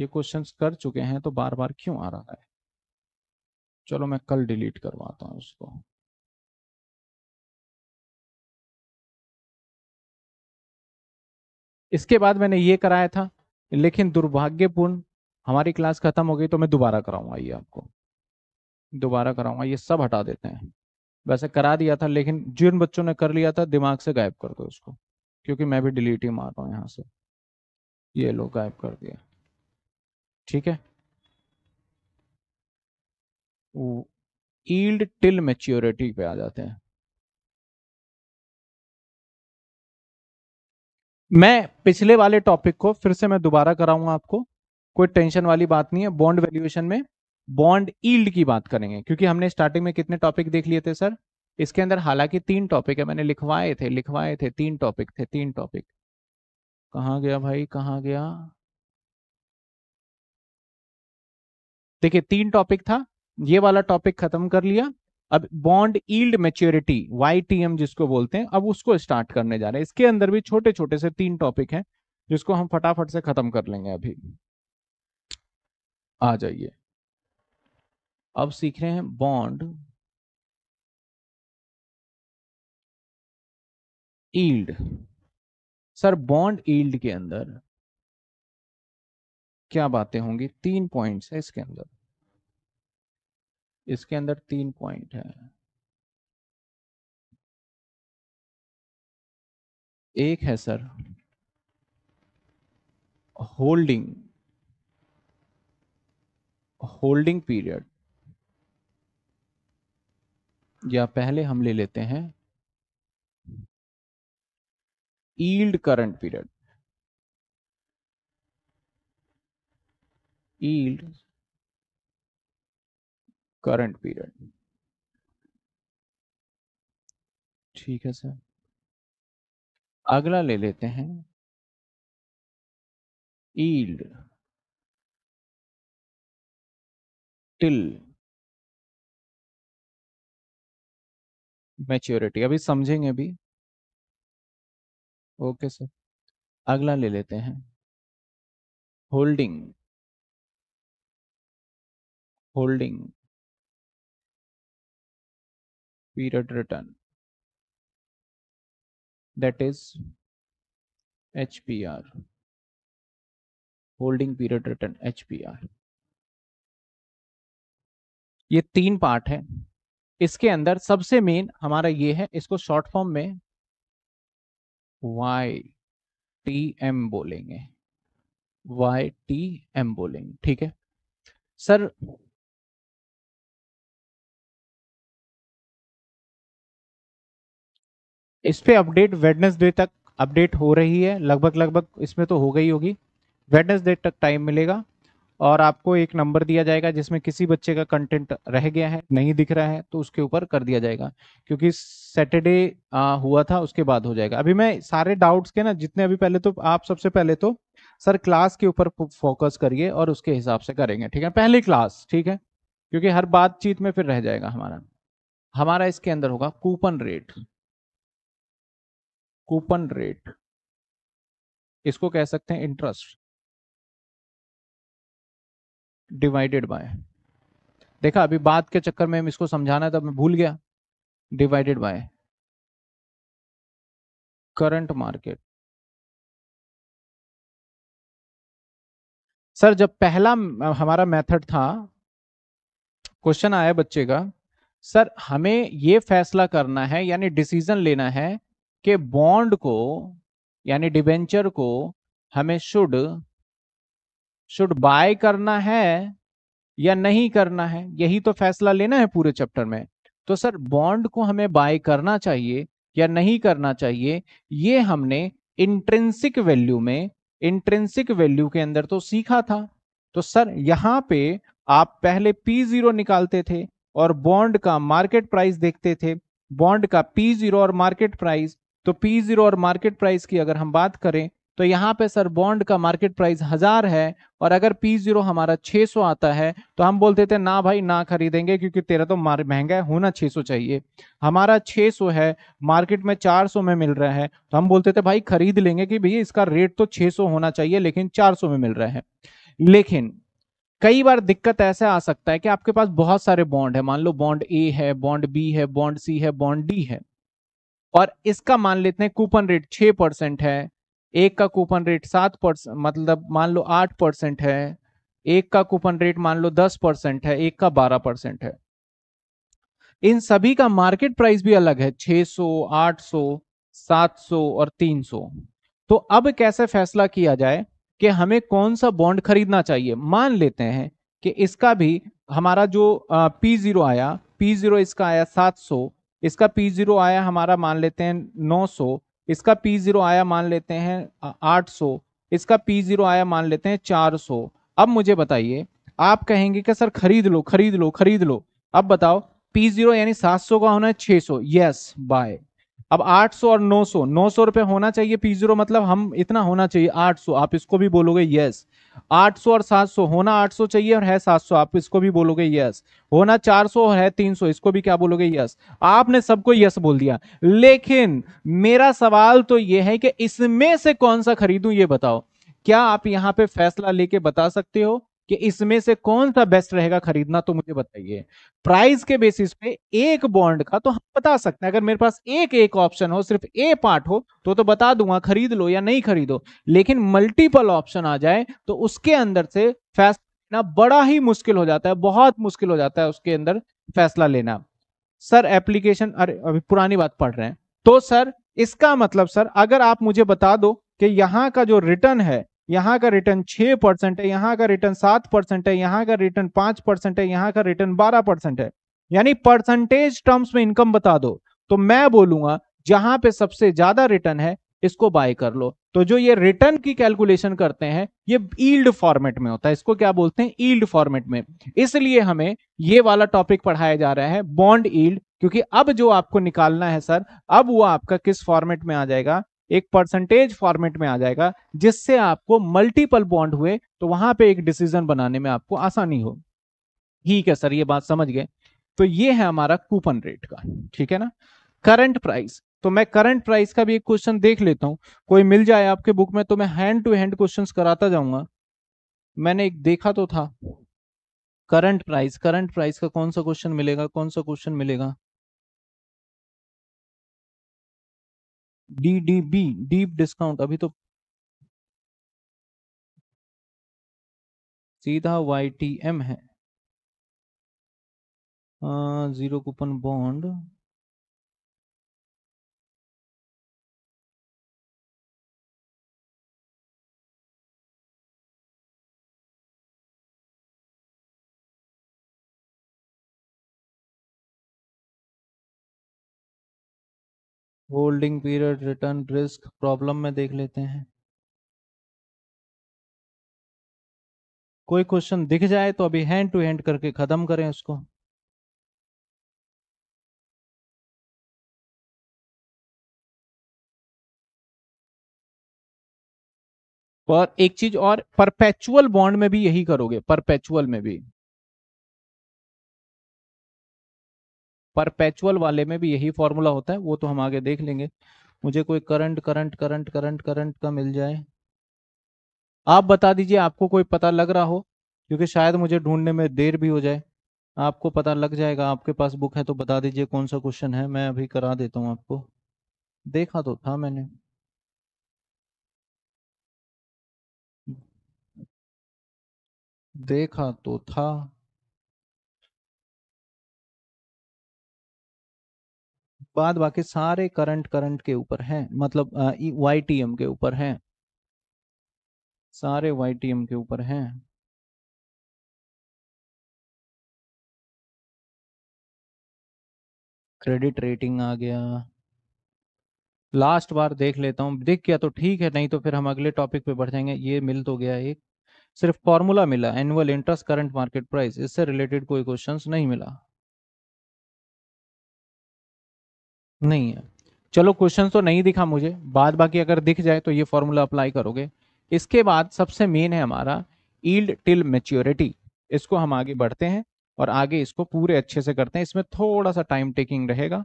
ये क्वेश्चंस कर चुके हैं तो बार बार क्यों आ रहा है चलो मैं कल डिलीट करवाता हूं उसको इसके बाद मैंने ये कराया था लेकिन दुर्भाग्यपूर्ण हमारी क्लास खत्म हो गई तो मैं दोबारा कराऊंगा ये आपको दोबारा कराऊंगा ये सब हटा देते हैं वैसे करा दिया था लेकिन जिन बच्चों ने कर लिया था दिमाग से गायब कर दो उसको क्योंकि मैं भी डिलीट ही मार रहा हूँ यहाँ से ये लोग गायब कर दिया ठीक है ईल्ड टिल मेच्योरिटी पे आ जाते हैं मैं पिछले वाले टॉपिक को फिर से मैं दोबारा कराऊंगा आपको कोई टेंशन वाली बात नहीं है बॉन्ड वैल्यूएशन में बॉन्ड ईल्ड की बात करेंगे क्योंकि हमने स्टार्टिंग में कितने टॉपिक देख लिए थे सर इसके अंदर हालांकि तीन टॉपिक है मैंने लिखवाए थे लिखवाए थे तीन टॉपिक थे तीन टॉपिक कहा गया भाई कहा गया देखिए तीन टॉपिक था ये वाला टॉपिक खत्म कर लिया अब बॉन्ड ईल्ड मेच्योरिटी एम जिसको बोलते हैं अब उसको स्टार्ट करने जा रहे हैं इसके अंदर भी छोटे छोटे से तीन टॉपिक हैं जिसको हम फटाफट से खत्म कर लेंगे अभी आ जाइए अब सीख रहे हैं bond yield sir bond yield के अंदर क्या बातें होंगी तीन पॉइंट्स है इसके अंदर इसके अंदर तीन पॉइंट है एक है सर होल्डिंग होल्डिंग पीरियड या पहले हम ले लेते हैं yield current period yield current period ठीक है सर अगला ले लेते हैं yield till मैच्योरिटी अभी समझेंगे अभी ओके सर अगला ले लेते हैं holding holding period return that is HPR holding period return H ये तीन पार्ट है इसके अंदर सबसे मेन हमारा ये है इसको शॉर्ट फॉर्म में वाई टी एम बोलेंगे वाई टी एम बोलेंगे ठीक है सर इस पर अपडेट वेडनेसडे तक अपडेट हो रही है लगभग लगभग इसमें तो हो गई होगी वेडनेसडे तक टाइम मिलेगा और आपको एक नंबर दिया जाएगा जिसमें किसी बच्चे का कंटेंट रह गया है नहीं दिख रहा है तो उसके ऊपर कर दिया जाएगा क्योंकि सैटरडे हुआ था उसके बाद हो जाएगा अभी मैं सारे डाउट्स के ना जितने अभी पहले तो आप सबसे पहले तो सर क्लास के ऊपर फोकस करिए और उसके हिसाब से करेंगे ठीक है पहली क्लास ठीक है क्योंकि हर बातचीत में फिर रह जाएगा हमारा हमारा इसके अंदर होगा कूपन रेट कूपन रेट इसको कह सकते हैं इंटरेस्ट डिवाइडेड बाय देखा अभी बात के चक्कर में हम इसको समझाना तो मैं भूल गया divided by current market sir जब पहला हमारा मेथड था क्वेश्चन आया बच्चे का सर हमें यह फैसला करना है यानी डिसीजन लेना है के बॉन्ड को यानी डिबेंचर को हमें शुड शुड बाय करना है या नहीं करना है यही तो फैसला लेना है पूरे चैप्टर में तो सर बॉन्ड को हमें बाय करना चाहिए या नहीं करना चाहिए ये हमने इंट्रेंसिक वैल्यू में इंट्रेंसिक वैल्यू के अंदर तो सीखा था तो सर यहाँ पे आप पहले पी जीरो निकालते थे और बॉन्ड का मार्केट प्राइस देखते थे बॉन्ड का पी जीरो और मार्केट प्राइस तो पी जीरो और मार्केट प्राइस की अगर हम बात करें तो यहाँ पे सर बॉन्ड का मार्केट प्राइस हजार है और अगर पी जीरो हमारा 600 आता है तो हम बोलते थे ना भाई ना खरीदेंगे क्योंकि तेरा तो महंगा है होना 600 चाहिए हमारा 600 है मार्केट में 400 में मिल रहा है तो हम बोलते थे भाई खरीद लेंगे कि भैया इसका रेट तो 600 होना चाहिए लेकिन 400 में मिल रहा है लेकिन कई बार दिक्कत ऐसे आ सकता है कि आपके पास बहुत सारे बॉन्ड है मान लो बॉन्ड ए है बॉन्ड बी है बॉन्ड सी है बॉन्ड डी है और इसका मान लेते हैं कूपन रेट छः परसेंट है एक का कूपन रेट सात परसेंट मतलब मान लो आठ परसेंट है एक का कूपन रेट मान लो दस परसेंट है एक का बारह परसेंट है इन सभी का मार्केट प्राइस भी अलग है आठ सौ सात सौ और तीन सौ तो अब कैसे फैसला किया जाए कि हमें कौन सा बॉन्ड खरीदना चाहिए मान लेते हैं कि इसका भी हमारा जो पी जीरो आया पी जीरो इसका आया 700 इसका पी जीरो आया हमारा मान लेते हैं नौ सौ इसका पी जीरो आया मान लेते हैं आठ सौ इसका पी जीरो आया मान लेते हैं चार सौ अब मुझे बताइए आप कहेंगे कि सर खरीद लो खरीद लो खरीद लो अब बताओ पी जीरो यानी सात सौ का होना है सौ यस बाय अब 800 और 900 900 रुपए होना चाहिए पी जीरो मतलब हम इतना होना चाहिए 800 आप इसको भी बोलोगे यस 800 और 700 होना 800 चाहिए और है 700 आप इसको भी बोलोगे यस होना 400 और है 300 इसको भी क्या बोलोगे यस आपने सबको यस बोल दिया लेकिन मेरा सवाल तो यह है कि इसमें से कौन सा खरीदूं ये बताओ क्या आप यहां पे फैसला लेके बता सकते हो कि इसमें से कौन सा बेस्ट रहेगा खरीदना तो मुझे बताइए प्राइस के बेसिस पे एक बॉन्ड का तो हम बता सकते हैं अगर मेरे पास एक एक ऑप्शन हो सिर्फ ए पार्ट हो तो तो बता दूंगा खरीद लो या नहीं खरीदो लेकिन मल्टीपल ऑप्शन आ जाए तो उसके अंदर से फैसला बड़ा ही मुश्किल हो जाता है बहुत मुश्किल हो जाता है उसके अंदर फैसला लेना सर एप्लीकेशन अरे अभी पुरानी बात पढ़ रहे हैं तो सर इसका मतलब सर अगर आप मुझे बता दो कि यहाँ का जो रिटर्न है यहाँ का रिटर्न छः परसेंट है यहाँ का रिटर्न सात परसेंट है यहाँ का रिटर्न पाँच परसेंट है यहाँ का रिटर्न बारह परसेंट है यानी परसेंटेज टर्म्स में इनकम बता दो तो मैं बोलूंगा जहां पे सबसे ज्यादा रिटर्न है इसको बाय कर लो तो जो ये रिटर्न की कैलकुलेशन करते हैं ये ईल्ड फॉर्मेट में होता है इसको क्या बोलते हैं ईल्ड फॉर्मेट में इसलिए हमें ये वाला टॉपिक पढ़ाया जा रहा है बॉन्ड ईल्ड क्योंकि अब जो आपको निकालना है सर अब वो आपका किस फॉर्मेट में आ जाएगा एक परसेंटेज फॉर्मेट में आ जाएगा जिससे आपको मल्टीपल बॉन्ड हुए तो वहां पे एक डिसीजन बनाने में आपको आसानी हो ठीक है सर ये बात समझ गए तो ये है हमारा कूपन रेट का ठीक है ना करंट प्राइस तो मैं करंट प्राइस का भी एक क्वेश्चन देख लेता हूं कोई मिल जाए आपके बुक में तो मैं हैंड टू हैंड क्वेश्चन कराता जाऊंगा मैंने एक देखा तो था करंट प्राइस करंट प्राइस का कौन सा क्वेश्चन मिलेगा कौन सा क्वेश्चन मिलेगा D D B deep discount अभी तो सीधा वाई टी एम है zero coupon bond holding period return risk problem में देख लेते हैं कोई क्वेश्चन दिख जाए तो अभी हैंड टू हैंड करके खत्म करें उसको और एक चीज और परपेचुअल बॉन्ड में भी यही करोगे परपेचुअल में भी परपैचुअल वाले में भी यही फॉर्मूला होता है वो तो हम आगे देख लेंगे मुझे कोई current current current current current का मिल जाए आप बता दीजिए आपको कोई पता लग रहा हो क्योंकि शायद मुझे ढूंढने में देर भी हो जाए आपको पता लग जाएगा आपके पास बुक है तो बता दीजिए कौन सा क्वेश्चन है मैं अभी करा देता हूँ आपको देखा तो था मैंने देखा तो था बाद बाकी सारे करंट करंट के ऊपर हैं मतलब वाई टी एम के ऊपर हैं सारे वाई टी एम के ऊपर हैं क्रेडिट रेटिंग आ गया लास्ट बार देख लेता हूं देख गया तो ठीक है नहीं तो फिर हम अगले टॉपिक पे बढ़ जाएंगे ये मिल तो गया एक सिर्फ फॉर्मूला मिला annual interest current market price इससे रिलेटेड कोई क्वेश्चंस नहीं मिला नहीं है चलो क्वेश्चन तो नहीं दिखा मुझे बाद बाकी अगर दिख जाए तो ये फॉर्मूला अप्लाई करोगे इसके बाद सबसे मेन है हमारा ईल्ड टिल मेच्योरिटी इसको हम आगे बढ़ते हैं और आगे इसको पूरे अच्छे से करते हैं इसमें थोड़ा सा टाइम टेकिंग रहेगा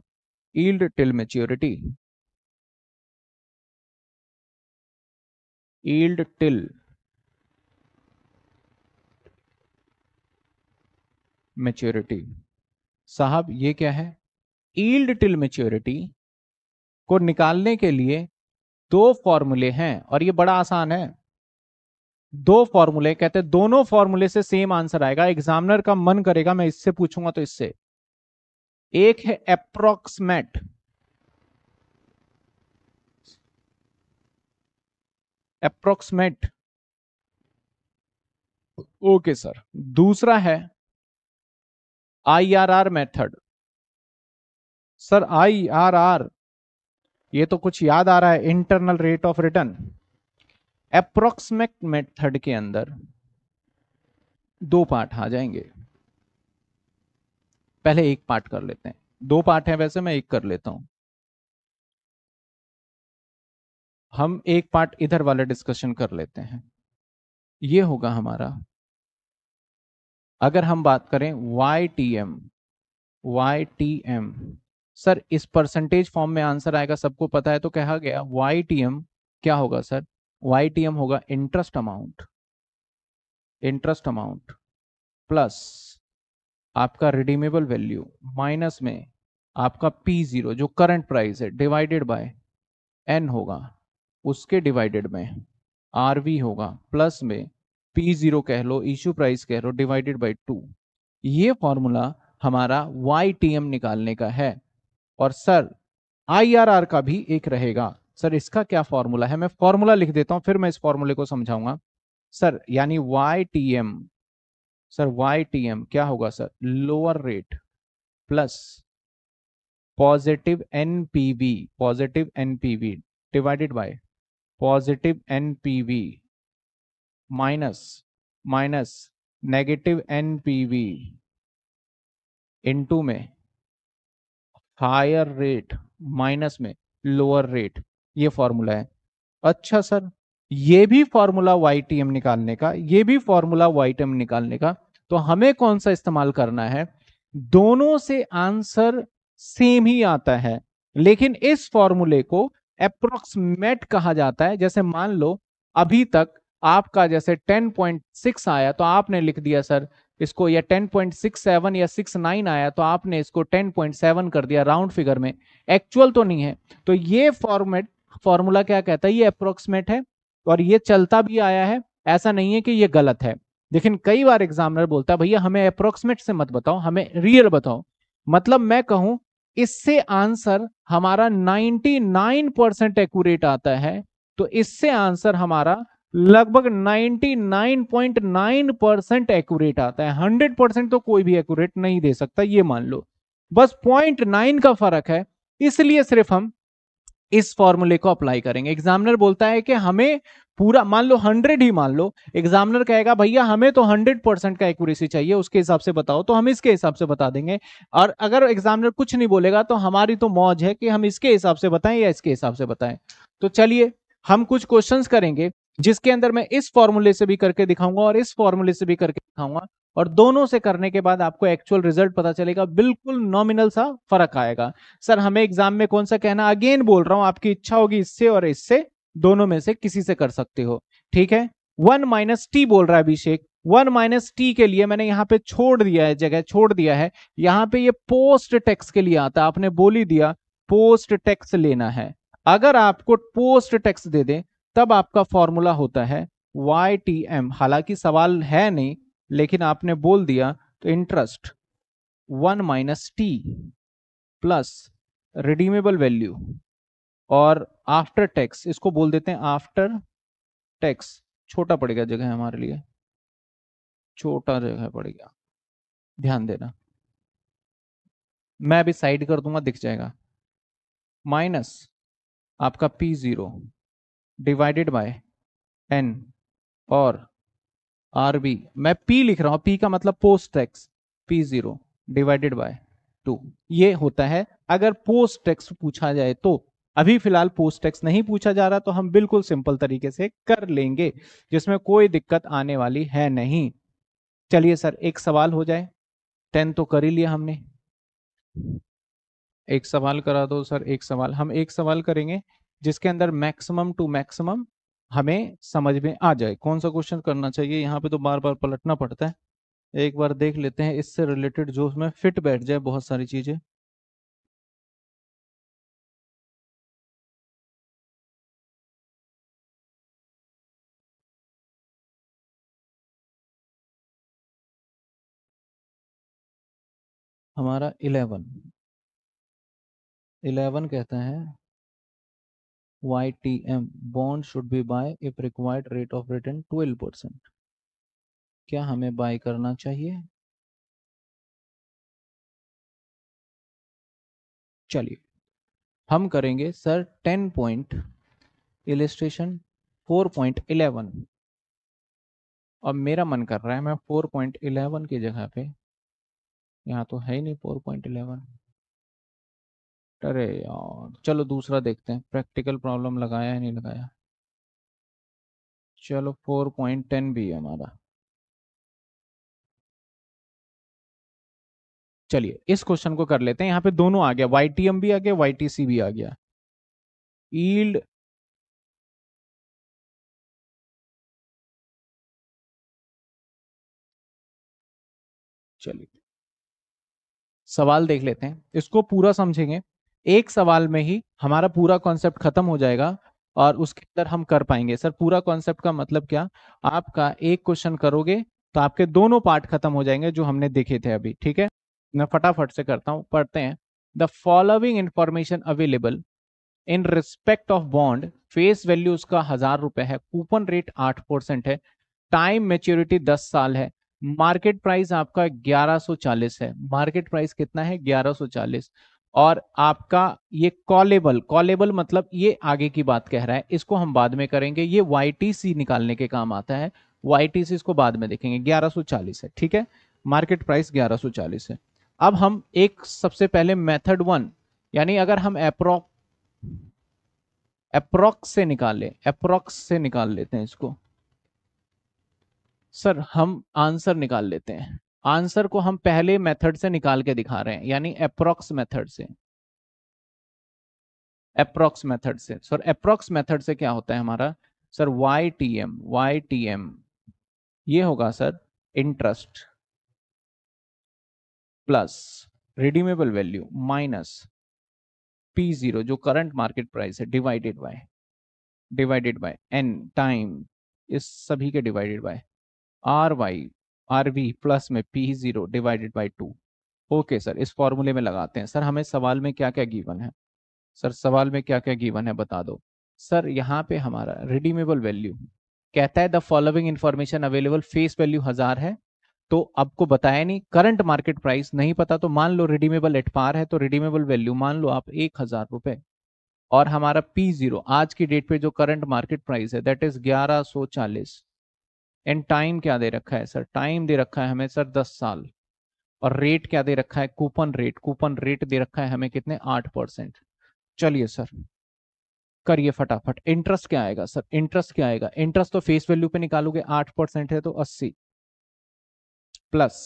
yield till maturity yield till maturity साहब ये क्या है ईल्ड टिल मेच्योरिटी को निकालने के लिए दो फॉर्मूले हैं और ये बड़ा आसान है दो फॉर्मूले कहते हैं दोनों फॉर्मूले से सेम आंसर आएगा एग्जामिनर का मन करेगा मैं इससे पूछूंगा तो इससे एक है अप्रोक्सीमेट अप्रोक्सीमेट ओके सर दूसरा है IRR method sir I R R ये तो कुछ याद आ रहा है internal rate of return approximate method के अंदर दो पार्ट आ जाएंगे पहले एक पार्ट कर लेते हैं दो पार्ट है वैसे मैं एक कर लेता हूं हम एक पार्ट इधर वाले डिस्कशन कर लेते हैं ये होगा हमारा अगर हम बात करें Y T M Y T M sir इस परसेंटेज फॉर्म में आंसर आएगा सबको पता है तो कहा गया वाई क्या होगा सर वाई होगा interest amount interest amount plus आपका रिडीमेबल वैल्यू माइनस में आपका पी जीरो जो करंट प्राइस है डिवाइडेड बाय एन होगा उसके डिवाइडेड में आर वी होगा प्लस में पी जीरो कह लो इशू प्राइस कह लो डिवाइडेड बाय टू ये फॉर्मूला हमारा वाई निकालने का है और सर आईआरआर का भी एक रहेगा सर इसका क्या फॉर्मूला है मैं फॉर्मूला लिख देता हूं फिर मैं इस फॉर्मूले को समझाऊंगा सर यानी Y T M sir Y T M क्या होगा sir lower rate plus positive NPV positive NPV divided by positive V minus minus negative NPV into में हायर रेट माइनस में लोअर रेट ये फॉर्मूला है अच्छा sir ये भी formula Y T M निकालने का ये भी फॉर्मूला वाई टी एम निकालने का तो हमें कौन सा इस्तेमाल करना है दोनों से आंसर सेम ही आता है लेकिन इस फॉर्मूले को अप्रोक्सीमेट कहा जाता है जैसे मान लो अभी तक आपका जैसे 10.6 आया तो आपने लिख दिया सर इसको या 10.67 या 69 आया तो आपने इसको 10.7 कर दिया राउंड फिगर में एक्चुअल तो नहीं है तो ये फॉर्मेट फॉर्मूला क्या कहता है ये अप्रोक्सीमेट है और ये चलता भी आया है ऐसा नहीं है कि ये गलत है लेकिन कई बार एग्जामिनर बोलता है भैया हमें अप्रोक्सीमेट से मत बताओ हमें रियल बताओ मतलब मैं कहूं इससे आंसर हमारा 99 परसेंट एक्यूरेट आता है तो इससे आंसर हमारा लगभग 99.9 परसेंट एक्यूरेट आता है 100 परसेंट तो कोई भी एक्यूरेट नहीं दे सकता ये मान लो बस 0.9 का फर्क है इसलिए सिर्फ हम इस फॉर्मूले को अप्लाई करेंगे एग्जामिनर बोलता है कि हमें पूरा मान लो 100 ही मान लो एग्जामिनर कहेगा भैया हमें तो 100 परसेंट का एक्यूरेसी चाहिए उसके हिसाब से बताओ तो हम इसके हिसाब से बता देंगे और अगर एग्जामिनर कुछ नहीं बोलेगा तो हमारी तो मौज है कि हम इसके हिसाब से बताएं या इसके हिसाब से बताएं तो चलिए हम कुछ क्वेश्चंस करेंगे जिसके अंदर मैं इस फॉर्मूले से भी करके दिखाऊंगा और इस फॉर्मूले से भी करके दिखाऊंगा और दोनों से करने के बाद आपको एक्चुअल रिजल्ट पता चलेगा बिल्कुल नॉमिनल सा फर्क आएगा सर हमें एग्जाम में कौन सा कहना अगेन बोल रहा हूं आपकी इच्छा होगी इससे और इससे दोनों में से किसी से कर सकते हो ठीक है वन माइनस टी बोल रहा है अभिषेक वन माइनस टी के लिए मैंने यहाँ पे छोड़ दिया है जगह छोड़ दिया है यहाँ पे ये पोस्ट टैक्स के लिए आता आपने बोली दिया पोस्ट टैक्स लेना है अगर आपको पोस्ट टैक्स दे दे तब आपका फॉर्मूला होता है वाई टी एम हालांकि सवाल है नहीं लेकिन आपने बोल दिया तो interest one minus T plus redeemable value और आफ्टर टैक्स इसको बोल देते हैं आफ्टर टैक्स छोटा पड़ेगा जगह हमारे लिए छोटा जगह पड़ेगा ध्यान देना मैं अभी साइड कर दूंगा दिख जाएगा माइनस आपका P zero divided by N और आर बी मैं पी लिख रहा हूं पी का मतलब post tax P zero divided by two ये होता है अगर पोस्ट टैक्स पूछा जाए तो अभी फिलहाल पोस्ट टैक्स नहीं पूछा जा रहा तो हम बिल्कुल सिंपल तरीके से कर लेंगे जिसमें कोई दिक्कत आने वाली है नहीं चलिए सर एक सवाल हो जाए टेन तो कर ही लिया हमने एक सवाल करा दो सर एक सवाल हम एक सवाल करेंगे जिसके अंदर मैक्सिमम टू मैक्सिमम हमें समझ में आ जाए कौन सा क्वेश्चन करना चाहिए यहाँ पे तो बार बार पलटना पड़ता है एक बार देख लेते हैं इससे रिलेटेड जो उसमें फिट बैठ जाए बहुत सारी चीजें हमारा इलेवन इलेवन कहता है YTM bond should be buy if required rate of return 12 percent. क्या हमें buy करना चाहिए चलिए हम करेंगे सर 10 पॉइंट इलिस्ट्रेशन 4.11 अब मेरा मन कर रहा है मैं 4.11 की जगह पे यहाँ तो है ही नहीं 4.11 अरे यार चलो दूसरा देखते हैं प्रैक्टिकल प्रॉब्लम लगाया है नहीं लगाया चलो फोर पॉइंट टेन भी है हमारा चलिए इस क्वेश्चन को कर लेते हैं यहाँ पे दोनों आ गया एम भी आ गया सी भी आ गया ईल्ड चलिए सवाल देख लेते हैं इसको पूरा समझेंगे एक सवाल में ही हमारा पूरा कॉन्सेप्ट खत्म हो जाएगा और उसके अंदर हम कर पाएंगे सर पूरा कॉन्सेप्ट का मतलब क्या आपका एक क्वेश्चन करोगे तो आपके दोनों पार्ट खत्म हो जाएंगे जो हमने देखे थे अभी ठीक है मैं फटाफट से करता हूँ पढ़ते हैं the following information available in respect of bond face value उसका हजार रुपए है कूपन रेट आठ परसेंट है टाइम मेच्योरिटी दस साल है मार्केट प्राइस आपका ग्यारह चालीस है मार्केट प्राइस कितना है ग्यारह चालीस और आपका ये कॉलेबल कॉलेबल मतलब ये आगे की बात कह रहा है इसको हम बाद में करेंगे ये वाई निकालने के काम आता है वाई इसको बाद में देखेंगे 1140 है ठीक है मार्केट प्राइस 1140 है अब हम एक सबसे पहले मेथड वन यानी अगर हम अप्रोक्स अप्रोक्स से निकालें अप्रोक्स से निकाल लेते हैं इसको सर हम आंसर निकाल लेते हैं आंसर को हम पहले मेथड से निकाल के दिखा रहे हैं यानी अप्रोक्स मेथड से अप्रोक्स मेथड से सर अप्रोक्स मेथड से क्या होता है हमारा sir Y T M Y T M ये होगा sir interest plus redeemable value minus P zero जो करंट मार्केट प्राइस है divided by divided by N time इस सभी के divided by R Y R V plus में P zero divided by two okay sir इस फॉर्मूले में लगाते हैं सर हमें सवाल में क्या क्या गीवन है सर सवाल में क्या क्या गीवन है बता दो सर यहाँ पे हमारा रिडीमेबल वैल्यू कहता है the following information available face value हजार है तो आपको बताया नहीं करंट मार्केट प्राइस नहीं पता तो मान लो रिडीमेबल एट पार है तो रिडीमेबल वैल्यू मान लो आप एक हजार रुपए और हमारा पी जीरो आज की डेट पे जो करंट मार्केट प्राइस है दैट इज ग्यारह सौ चालीस एंड टाइम क्या दे रखा है सर टाइम दे रखा है हमें सर दस साल और रेट क्या दे रखा है कूपन रेट कूपन रेट दे रखा है हमें कितने आठ परसेंट चलिए सर करिए फटाफट इंटरेस्ट क्या आएगा सर इंटरेस्ट क्या आएगा इंटरेस्ट तो फेस वैल्यू पे निकालोगे आठ परसेंट है तो अस्सी प्लस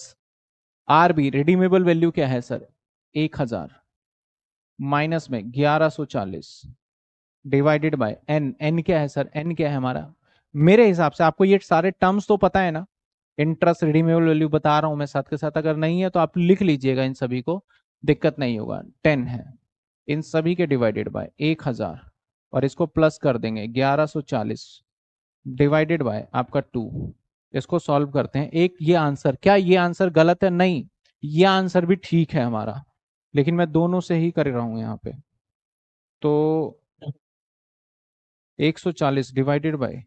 आरबी रिडीमेबल वैल्यू क्या है सर एक हजार माइनस में ग्यारह सो चालीस डिवाइडेड बाय एन एन क्या है सर एन क्या है हमारा मेरे हिसाब से आपको ये सारे टर्म्स तो पता है ना इंटरेस्ट रिडीमेबल वैल्यू बता रहा हूं मैं साथ के साथ अगर नहीं है तो आप लिख लीजिएगा इन सभी को दिक्कत नहीं होगा टेन है इन सभी के डिवाइडेड बाय एक हजार और इसको प्लस कर देंगे ग्यारह सौ चालीस डिवाइडेड बाय आपका टू इसको सॉल्व करते हैं एक ये आंसर क्या ये आंसर गलत है नहीं ये आंसर भी ठीक है हमारा लेकिन मैं दोनों से ही कर रहा हूँ यहाँ पे तो एक सौ चालीस डिवाइडेड बाय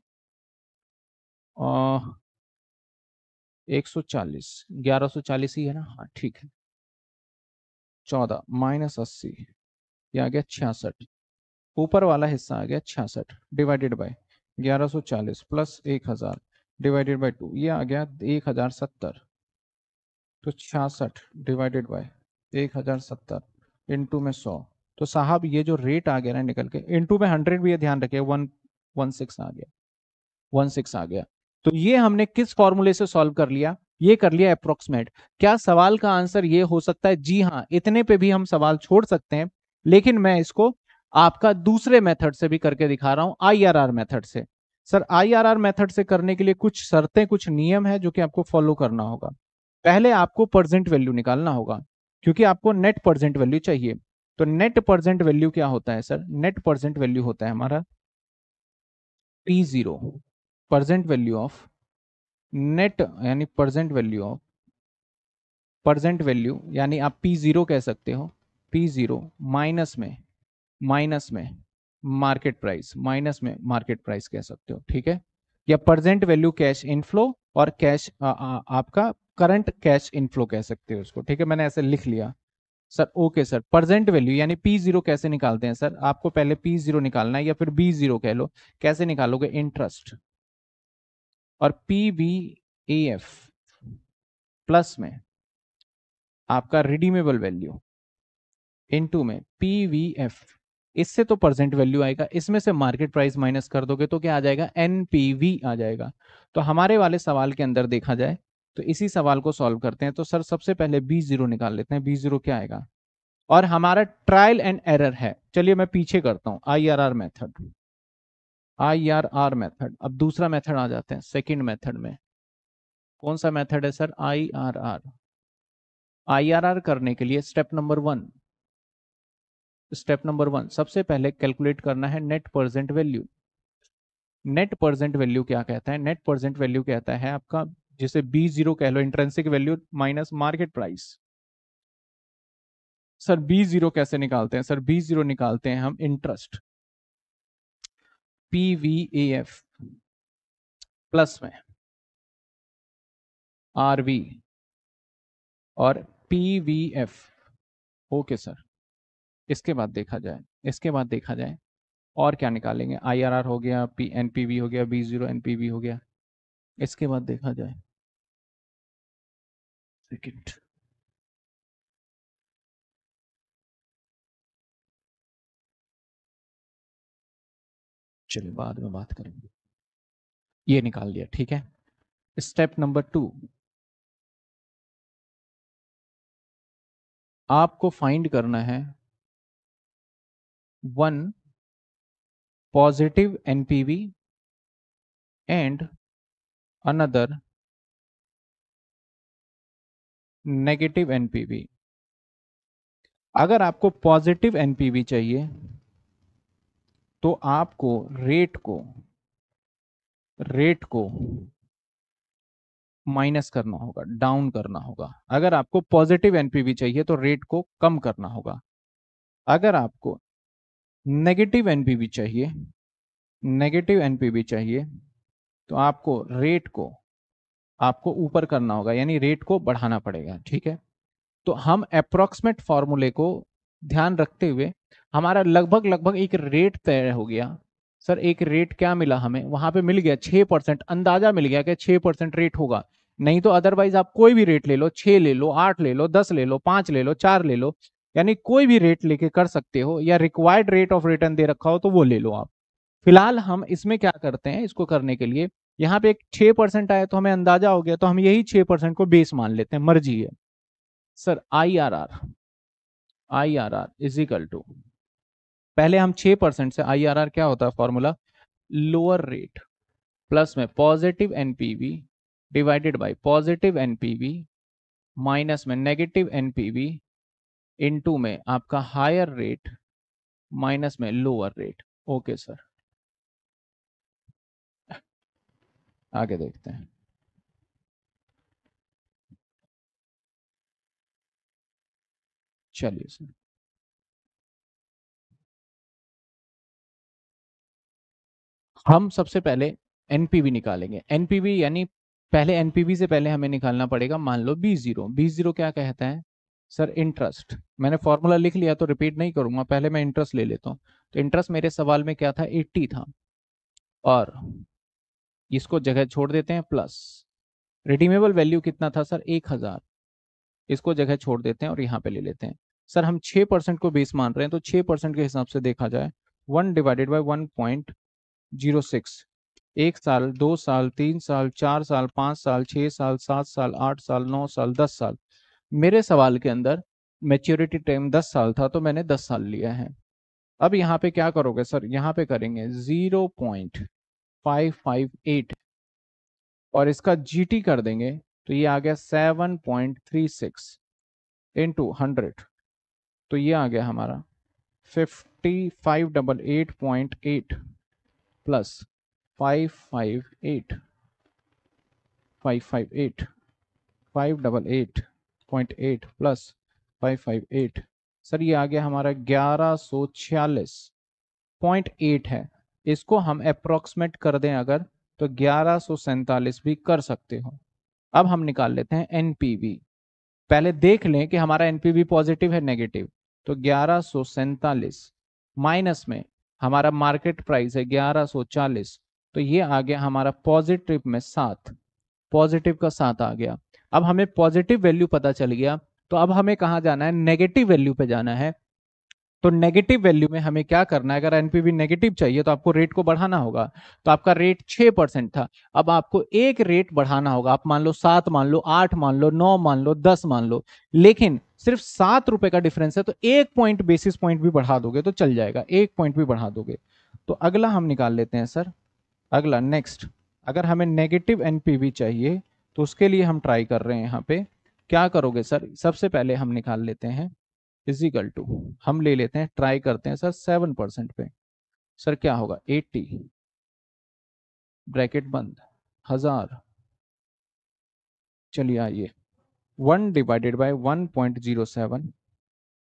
एक सौ चालीस ग्यारह सौ चालीस ही है ना हाँ ठीक है चौदह माइनस अस्सी ये आ गया छियासठ ऊपर वाला हिस्सा आ गया छियासठ डिवाइडेड बाय ग्यारह सौ चालीस प्लस एक हजार डिवाइडेड बाय टू ये आ गया एक हजार सत्तर तो छियासठ डिवाइडेड बाय एक हजार सत्तर इंटू में सौ तो साहब ये जो रेट आ गया ना निकल के इंटू में हंड्रेड भी ये ध्यान रखिए वन वन सिक्स आ गया वन सिक्स आ गया तो ये हमने किस फॉर्मूले से सॉल्व कर लिया ये कर लिया अप्रोक्सीमेट क्या सवाल का आंसर ये हो सकता है जी हाँ इतने पे भी हम सवाल छोड़ सकते हैं लेकिन मैं इसको आपका दूसरे मेथड से भी करके दिखा रहा हूं आईआरआर मेथड से सर आईआरआर मेथड से करने के लिए कुछ शर्तें कुछ नियम है जो कि आपको फॉलो करना होगा पहले आपको परजेंट वैल्यू निकालना होगा क्योंकि आपको नेट परजेंट वैल्यू चाहिए तो नेट परजेंट वैल्यू क्या होता है सर नेट परजेंट वैल्यू होता है हमारा P zero present value of net यानी present value of present value यानी आप पी ज़ीरो कह सकते हो पी ज़ीरो माइनस में माइनस में मार्केट प्राइस माइनस में मार्केट प्राइस कह सकते हो ठीक है या प्रजेंट वैल्यू कैश इनफ्लो और कैश आपका करंट कैश इनफ्लो कह सकते हो उसको ठीक है मैंने ऐसे लिख लिया sir okay sir present value यानी पी जीरो कैसे निकालते हैं सर आपको पहले पी जीरो निकालना है या फिर बी जीरो कह लो कैसे निकालोगे इंटरेस्ट और P B A F plus में आपका रिडीमेबल वैल्यू इनटू में पी वी एफ इससे तो प्रेजेंट वैल्यू आएगा इसमें से मार्केट प्राइस माइनस कर दोगे तो क्या आ जाएगा एनपीवी आ जाएगा तो हमारे वाले सवाल के अंदर देखा जाए तो इसी सवाल को सॉल्व करते हैं तो सर सबसे पहले बी जीरो निकाल लेते हैं बी जीरो क्या आएगा और हमारा ट्रायल एंड एरर है चलिए मैं पीछे करता हूं I R R method I R R method अब दूसरा मेथड आ जाते हैं सेकंड मेथड में कौन सा मेथड है sir I R R I R R करने के लिए step number one step number one सबसे पहले कैलकुलेट करना है net percent value net percent value क्या कहता है नेट परसेंट वैल्यू कहता है आपका जिसे बी जीरो कह लो intrinsic value minus market price sir B zero कैसे निकालते हैं सर बी जीरो निकालते हैं हम इंटरेस्ट एफ प्लस में आरवी और पीवीएफ ओके सर इसके बाद देखा जाए इसके बाद देखा जाए और क्या निकालेंगे आईआरआर हो गया पी एनपीवी हो गया बी जीरो एनपीवी हो गया इसके बाद देखा जाए सेकंड चलिए बाद में बात करेंगे ये निकाल लिया ठीक है स्टेप नंबर टू आपको फाइंड करना है one positive NPV and another negative NPV अगर आपको पॉजिटिव एनपीवी चाहिए तो आपको रेट को रेट को माइनस करना होगा डाउन करना होगा अगर आपको पॉजिटिव एनपीवी चाहिए तो रेट को कम करना होगा अगर आपको नेगेटिव एनपीवी चाहिए नेगेटिव एनपीवी चाहिए तो आपको रेट को आपको ऊपर करना होगा यानी रेट को बढ़ाना पड़ेगा ठीक है तो हम अप्रोक्सीमेट फॉर्मूले को ध्यान रखते हुए हमारा लगभग लगभग एक रेट तय हो गया सर एक रेट क्या मिला हमें वहां पे मिल गया छः परसेंट अंदाजा मिल गया कि छः परसेंट रेट होगा नहीं तो अदरवाइज आप कोई भी रेट ले लो छः ले लो आठ ले लो दस ले लो पाँच ले लो चार ले लो यानी कोई भी रेट लेके कर सकते हो या रिक्वायर्ड रेट ऑफ रिटर्न दे रखा हो तो वो ले लो आप फिलहाल हम इसमें क्या करते हैं इसको करने के लिए यहाँ पे एक छः परसेंट आया तो हमें अंदाजा हो गया तो हम यही छः परसेंट को बेस मान लेते हैं मर्जी है sir I R R I R R is equal to पहले हम छह परसेंट से आईआरआर क्या होता है फॉर्मूला लोअर रेट प्लस में positive NPV divided by positive NPV minus में नेगेटिव एनपीवी इनटू में आपका हायर रेट माइनस में लोअर रेट ओके सर आगे देखते हैं चलिए सर हम सबसे पहले एनपीवी निकालेंगे एनपीवी यानी पहले एनपीवी से पहले हमें निकालना पड़ेगा मान लो बी जीरो बी जीरो क्या कहता है सर इंटरेस्ट मैंने फॉर्मूला लिख लिया तो रिपीट नहीं करूंगा पहले मैं इंटरेस्ट ले लेता हूँ तो इंटरेस्ट मेरे सवाल में क्या था एट्टी था और इसको जगह छोड़ देते हैं प्लस रिडीमेबल वैल्यू कितना था सर एक हजार इसको जगह छोड़ देते हैं और यहाँ पे ले लेते हैं सर हम छह परसेंट को बेस मान रहे हैं तो छः परसेंट के हिसाब से देखा जाए one divided by point zero six एक साल दो साल तीन साल चार साल पाँच साल छः साल सात साल आठ साल नौ साल दस साल मेरे सवाल के अंदर मेच्योरिटी टाइम दस साल था तो मैंने दस साल लिया है अब यहाँ पे क्या करोगे सर यहाँ पे करेंगे zero point five five eight और इसका जीटी कर देंगे तो ये आ गया seven point three six into hundred तो ये आ गया हमारा fifty five double eight point eight plus 558 558 eight plus 558 sir ये आ गया हमारा ग्यारह सो छियालीस पॉइंट एट है इसको हम अप्रोक्सीमेट कर दें अगर तो ग्यारह सो सैतालीस भी कर सकते हो अब हम निकाल लेते हैं एनपीवी पहले देख लें कि हमारा एनपीवी पॉजिटिव है नेगेटिव तो ग्यारह सो सैतालीस माइनस में हमारा मार्केट प्राइस है ग्यारह सो चालीस तो ये आ गया हमारा पॉजिटिव में सात पॉजिटिव का सात आ गया अब हमें पॉजिटिव वैल्यू पता चल गया तो अब हमें कहाँ जाना है नेगेटिव वैल्यू पे जाना है तो नेगेटिव वैल्यू में हमें क्या करना है अगर एनपीवी नेगेटिव चाहिए तो आपको रेट को बढ़ाना होगा तो आपका रेट छः परसेंट था अब आपको एक रेट बढ़ाना होगा आप मान लो सात मान लो आठ मान लो नौ मान लो दस मान लो लेकिन सिर्फ सात रुपए का डिफरेंस है तो एक पॉइंट बेसिस पॉइंट भी बढ़ा दोगे तो चल जाएगा एक पॉइंट भी बढ़ा दोगे तो अगला हम निकाल लेते हैं सर अगला नेक्स्ट अगर हमें नेगेटिव एनपीवी चाहिए तो उसके लिए हम ट्राई कर रहे हैं यहाँ पे क्या करोगे सर सबसे पहले हम निकाल लेते हैं इजिकल टू हम ले लेते हैं ट्राई करते हैं सर सेवन परसेंट पे सर क्या होगा एट्टी ब्रैकेट बंद हजार चलिए आइए one divided by one point zero seven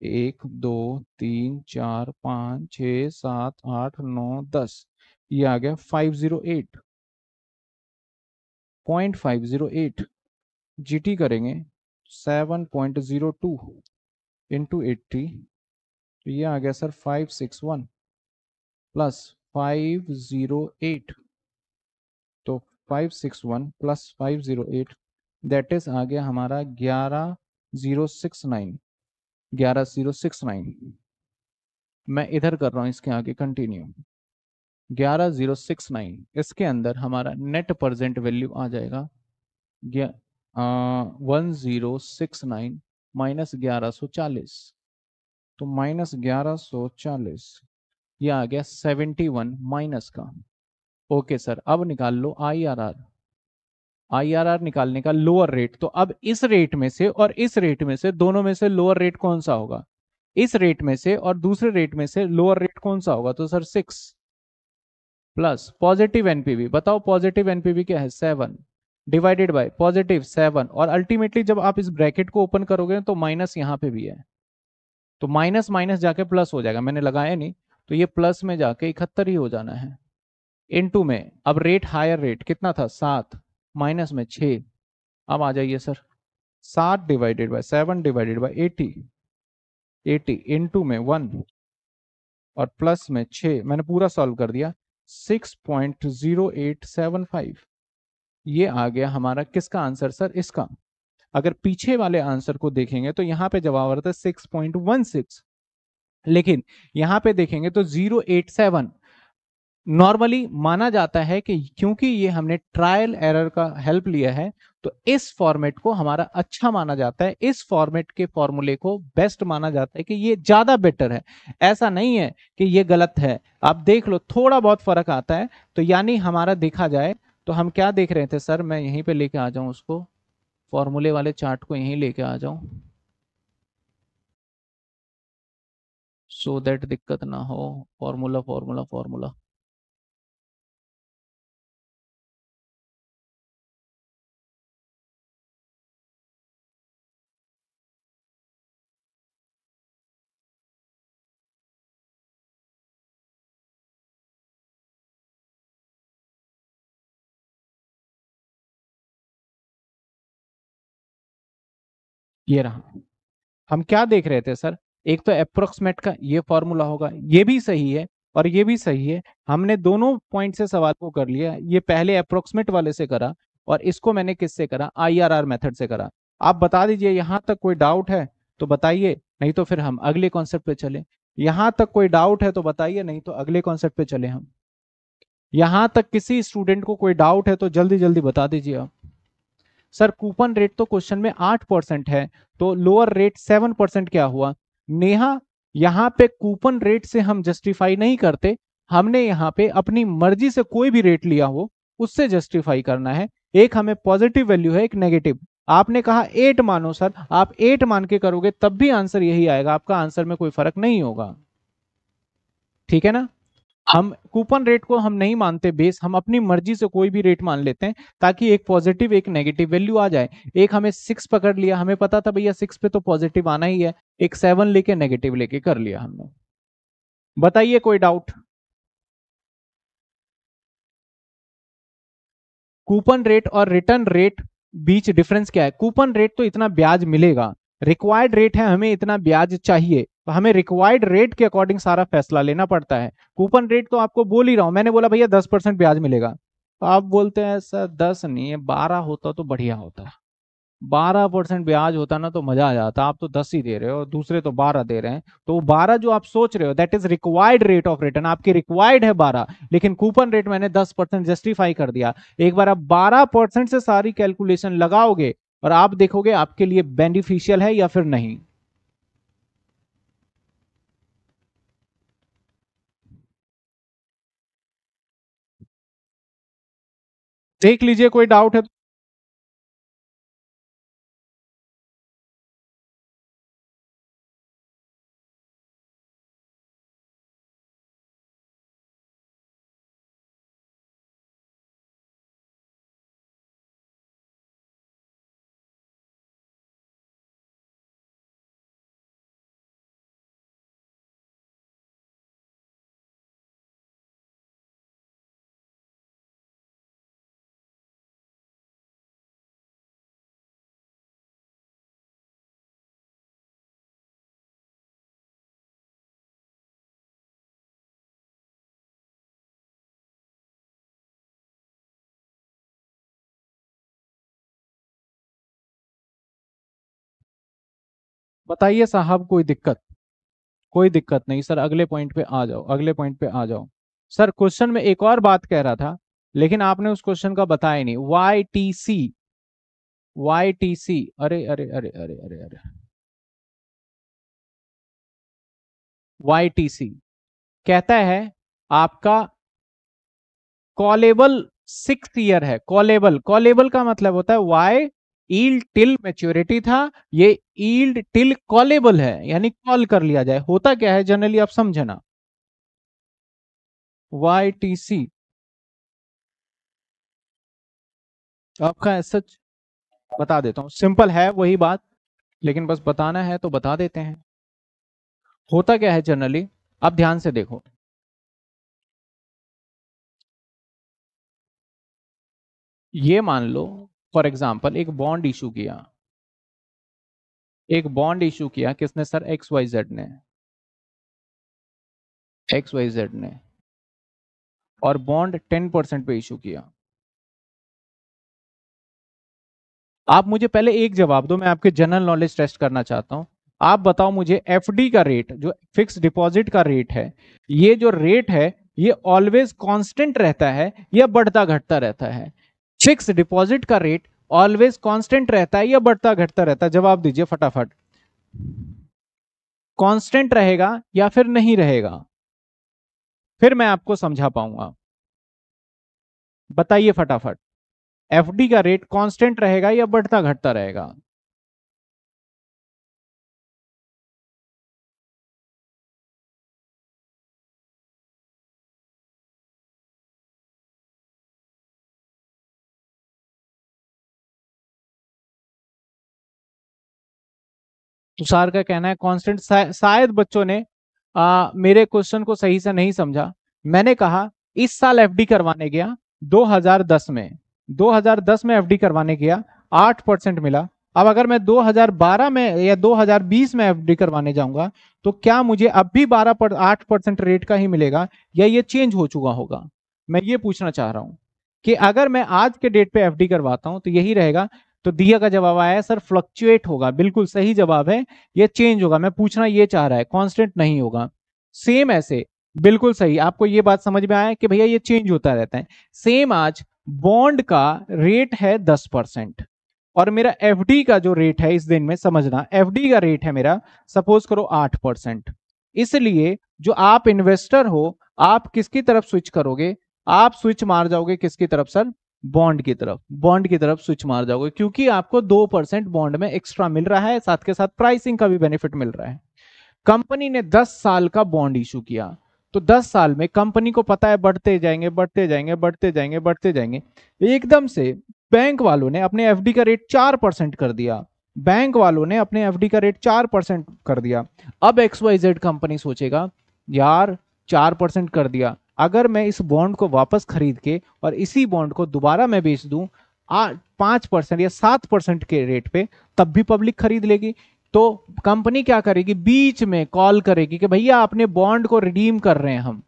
एक दो तीन चार पाँच छ सात आठ नौ दस ये आ गया five zero eight point five zero eight G T करेंगे seven point zero two into eighty तो ये आ गया sir five six one plus five zero eight तो five six one plus five zero eight that is आ गया हमारा ग्यारह ज़ीरो सिक्स नाइन ग्यारह ज़ीरो सिक्स नाइन मैं इधर कर रहा हूँ इसके आगे कंटिन्यू ग्यारह ज़ीरो सिक्स नाइन इसके अंदर हमारा नेट प्रजेंट वैल्यू आ जाएगा one zero six nine minus ग्यारह सो चालीस तो माइनस ग्यारह सो चालीस ये आ गया सेवेंटी वन माइनस का ओके सर अब निकाल लो आईआरआर आईआरआर निकालने का लोअर रेट तो अब इस रेट में से और इस रेट में से दोनों में से लोअर रेट कौन सा होगा इस रेट में से और दूसरे रेट में से लोअर रेट कौन सा होगा तो sir six plus positive NPV बताओ पॉजिटिव एनपीवी क्या है seven divided by positive seven और अल्टीमेटली जब आप इस ब्रैकेट को ओपन करोगे तो माइनस यहाँ पे भी है तो माइनस माइनस जाके प्लस हो जाएगा मैंने लगाया नहीं तो ये प्लस में जाके इकहत्तर ही हो जाना है इनटू में अब रेट हायर रेट कितना था सात माइनस में छ अब आ जाइए सर सात divided by seven divided by eighty eighty into में वन और प्लस में छ मैंने पूरा सॉल्व कर दिया six point zero eight seven five ये आ गया हमारा किसका आंसर सर इसका अगर पीछे वाले आंसर को देखेंगे तो यहाँ पे जवाब आ रहा था सिक्स पॉइंट वन सिक्स लेकिन यहाँ पे देखेंगे तो जीरो एट सेवन नॉर्मली माना जाता है कि क्योंकि ये हमने ट्रायल एरर का हेल्प लिया है तो इस फॉर्मेट को हमारा अच्छा माना जाता है इस फॉर्मेट के फॉर्मूले को बेस्ट माना जाता है कि ये ज्यादा बेटर है ऐसा नहीं है कि ये गलत है आप देख लो थोड़ा बहुत फर्क आता है तो यानी हमारा देखा जाए तो हम क्या देख रहे थे सर मैं यहीं पे लेके आ जाऊं उसको फॉर्मूले वाले चार्ट को यहीं लेके आ जाऊं सो so दैट दिक्कत ना हो फॉर्मूला फॉर्मूला फॉर्मूला ये रहा हम क्या देख रहे थे सर एक तो अप्रोक्सीमेट का ये फॉर्मूला होगा ये भी सही है और ये भी सही है हमने दोनों पॉइंट से सवाल को कर लिया ये पहले अप्रोक्सीमेट वाले से करा और इसको मैंने किससे करा आईआरआर मेथड से करा आप बता दीजिए यहाँ तक कोई डाउट है तो बताइए नहीं तो फिर हम अगले कॉन्सेप्ट पे चले यहाँ तक कोई डाउट है तो बताइए नहीं तो अगले कॉन्सेप्ट पे चले हम यहाँ तक किसी स्टूडेंट को कोई डाउट है तो जल्दी जल्दी बता दीजिए आप सर कूपन रेट तो क्वेश्चन में आठ परसेंट है तो लोअर रेट सेवन परसेंट क्या हुआ नेहा यहाँ पे कूपन रेट से हम जस्टिफाई नहीं करते हमने यहाँ पे अपनी मर्जी से कोई भी रेट लिया हो उससे जस्टिफाई करना है एक हमें पॉजिटिव वैल्यू है एक नेगेटिव आपने कहा एट मानो सर आप एट मान के करोगे तब भी आंसर यही आएगा आपका आंसर में कोई फर्क नहीं होगा ठीक है ना हम कूपन रेट को हम नहीं मानते बेस हम अपनी मर्जी से कोई भी रेट मान लेते हैं ताकि एक पॉजिटिव एक नेगेटिव वैल्यू आ जाए एक हमें सिक्स पकड़ लिया हमें पता था भैया सिक्स पे तो पॉजिटिव आना ही है एक सेवन लेके नेगेटिव लेके कर लिया हमने बताइए कोई डाउट कूपन रेट और रिटर्न रेट बीच डिफरेंस क्या है कूपन रेट तो इतना ब्याज मिलेगा रिक्वायर्ड रेट है हमें इतना ब्याज चाहिए तो हमें रिक्वायर्ड रेट के अकॉर्डिंग सारा फैसला लेना पड़ता है कूपन रेट तो आपको बोल ही रहा हूं मैंने बोला भैया दस परसेंट ब्याज मिलेगा तो आप बोलते हैं सर दस नहीं है बारह होता तो बढ़िया होता बारह परसेंट ब्याज होता ना तो मजा आ जाता आप तो दस ही दे रहे हो दूसरे तो बारह दे रहे हैं तो बारह जो आप सोच रहे हो that is required rate of return आपकी रिक्वायर्ड है बारह लेकिन कूपन रेट मैंने दस परसेंट जस्टिफाई कर दिया एक बार आप बारह परसेंट से सारी कैलकुलेशन लगाओगे और आप देखोगे आपके लिए बेनिफिशियल है या फिर नहीं देख लीजिए कोई डाउट है तो बताइए साहब कोई दिक्कत कोई दिक्कत नहीं सर अगले पॉइंट पे आ जाओ अगले पॉइंट पे आ जाओ सर क्वेश्चन में एक और बात कह रहा था लेकिन आपने उस क्वेश्चन का बताया नहीं Y T C Y T C अरे अरे अरे अरे अरे अरे वाई टी सी कहता है आपका कॉलेबल सिक्स ईयर है कॉलेबल कॉलेबल का मतलब होता है वाई ईल्ड टिल मेच्योरिटी था ये ईल्ड टिल कॉलेबल है यानी कॉल कर लिया जाए होता क्या है जनरली आप समझना वाई टी सी आपका सच बता देता हूं सिंपल है वही बात लेकिन बस बताना है तो बता देते हैं होता क्या है जनरली आप ध्यान से देखो ये मान लो फॉर एग्जाम्पल एक बॉन्ड इशू किया एक बॉन्ड इशू किया किसने सर एक्स वाई जेड ने एक्स वाई जेड ने और बॉन्ड टेन परसेंट पे इशू किया आप मुझे पहले एक जवाब दो मैं आपके जनरल नॉलेज टेस्ट करना चाहता हूं आप बताओ मुझे एफडी का रेट जो फिक्स डिपॉजिट का रेट है ये जो रेट है ये ऑलवेज कांस्टेंट रहता है या बढ़ता घटता रहता है फिक्स डिपॉजिट का रेट ऑलवेज कांस्टेंट रहता है या बढ़ता घटता रहता है जवाब दीजिए फटाफट कांस्टेंट रहेगा या फिर नहीं रहेगा फिर मैं आपको समझा पाऊंगा बताइए फटाफट एफडी का रेट कांस्टेंट रहेगा या बढ़ता घटता रहेगा तुषार का कहना है कॉन्स्टेंट शायद बच्चों ने आ, मेरे क्वेश्चन को सही से नहीं समझा मैंने कहा इस साल एफ करवाने गया दो में दो में एफ करवाने गया आठ परसेंट मिला अब अगर मैं 2012 में या 2020 में एफडी करवाने जाऊंगा तो क्या मुझे अब भी बारह पर आठ परसेंट रेट का ही मिलेगा या ये चेंज हो चुका होगा मैं ये पूछना चाह रहा हूं कि अगर मैं आज के डेट पे एफडी करवाता हूं तो यही रहेगा तो दिया का जवाब आया सर फ्लक्चुएट होगा बिल्कुल सही जवाब है यह चेंज होगा मैं पूछना यह चाह रहा है कॉन्स्टेंट नहीं होगा सेम ऐसे बिल्कुल सही आपको ये बात समझ में आया कि भैया ये चेंज होता रहता है सेम आज बॉन्ड का रेट है दस परसेंट और मेरा एफ का जो रेट है इस दिन में समझना एफ का रेट है मेरा सपोज करो आठ परसेंट इसलिए जो आप इन्वेस्टर हो आप किसकी तरफ स्विच करोगे आप स्विच मार जाओगे किसकी तरफ सर बॉन्ड की तरफ बॉन्ड की तरफ स्विच मार जाओगे क्योंकि आपको दो परसेंट बॉन्ड में एक्स्ट्रा मिल रहा है साथ के साथ प्राइसिंग का भी बेनिफिट मिल रहा है कंपनी ने 10 साल का बॉन्ड इशू किया तो 10 साल में कंपनी को पता है बढ़ते जाएंगे बढ़ते जाएंगे बढ़ते जाएंगे बढ़ते जाएंगे एकदम से बैंक वालों ने अपने एफ का रेट चार परसेंट कर दिया बैंक वालों ने अपने एफ का रेट चार परसेंट कर दिया अब एक्स वाई जेड कंपनी सोचेगा यार चार परसेंट कर दिया अगर मैं इस बॉन्ड को वापस खरीद के और इसी बॉन्ड को दोबारा मैं बेच दूं पांच परसेंट या सात परसेंट के रेट पे तब भी पब्लिक खरीद लेगी तो कंपनी क्या करेगी बीच में कॉल करेगी कि भैया आपने बॉन्ड को रिडीम कर रहे हैं हम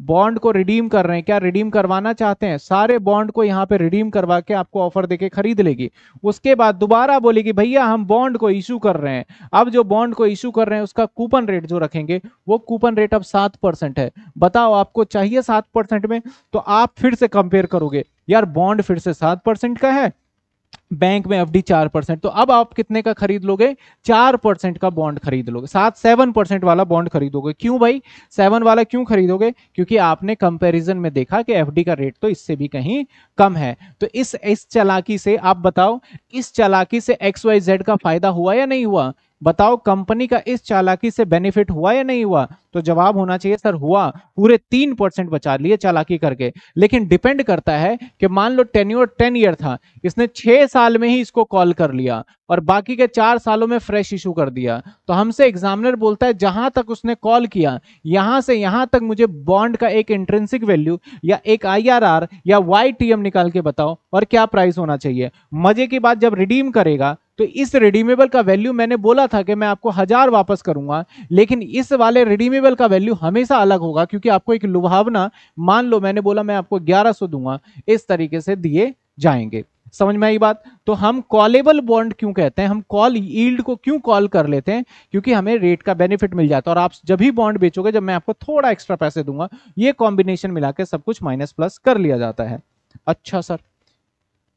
बॉन्ड को रिडीम कर रहे हैं क्या रिडीम करवाना चाहते हैं सारे बॉन्ड को यहाँ पे रिडीम करवा के आपको ऑफर देके खरीद लेगी उसके बाद दोबारा बोलेगी भैया हम बॉन्ड को इशू कर रहे हैं अब जो बॉन्ड को इशू कर रहे हैं उसका कूपन रेट जो रखेंगे वो कूपन रेट अब सात परसेंट है बताओ आपको चाहिए सात परसेंट में तो आप फिर से कंपेयर करोगे यार बॉन्ड फिर से सात परसेंट का है बैंक में एफडी चार परसेंट तो अब आप कितने का खरीद लोगे चार परसेंट का बॉन्ड खरीद लोगे सात सेवन परसेंट वाला बॉन्ड खरीदोगे क्यों भाई सेवन वाला क्यों खरीदोगे क्योंकि आपने कंपैरिजन में देखा कि एफडी का रेट तो इससे भी कहीं कम है तो इस इस चलाकी से आप बताओ इस चलाकी से एक्स वाई जेड का फायदा हुआ या नहीं हुआ बताओ कंपनी का इस चालाकी से बेनिफिट हुआ या नहीं हुआ तो जवाब होना चाहिए सर हुआ पूरे तीन परसेंट बचा लिए चालाकी करके लेकिन डिपेंड करता है कि मान लो टेन्योर टेन ईयर था इसने छह साल में ही इसको कॉल कर लिया और बाकी के चार सालों में फ्रेश इशू कर दिया तो हमसे एग्जामिनर बोलता है जहां तक उसने कॉल किया यहां से यहां तक मुझे बॉन्ड का एक इंट्रेंसिक वैल्यू या एक आई या वाई निकाल के बताओ और क्या प्राइस होना चाहिए मजे की बात जब रिडीम करेगा तो इस रिडीमेबल का वैल्यू मैंने बोला था कि मैं आपको हजार वापस करूंगा लेकिन इस वाले रिडीमेबल का वैल्यू हमेशा अलग होगा क्योंकि आपको एक लुभावना मान लो मैंने बोला मैं आपको 1100 दूंगा इस तरीके से दिए जाएंगे समझ में आई बात तो हम कॉलेबल बॉन्ड क्यों कहते हैं हम कॉल ईल्ड को क्यों कॉल कर लेते हैं क्योंकि हमें रेट का बेनिफिट मिल जाता है और आप जब भी बॉन्ड बेचोगे जब मैं आपको थोड़ा एक्स्ट्रा पैसे दूंगा ये कॉम्बिनेशन मिला के सब कुछ माइनस प्लस कर लिया जाता है अच्छा सर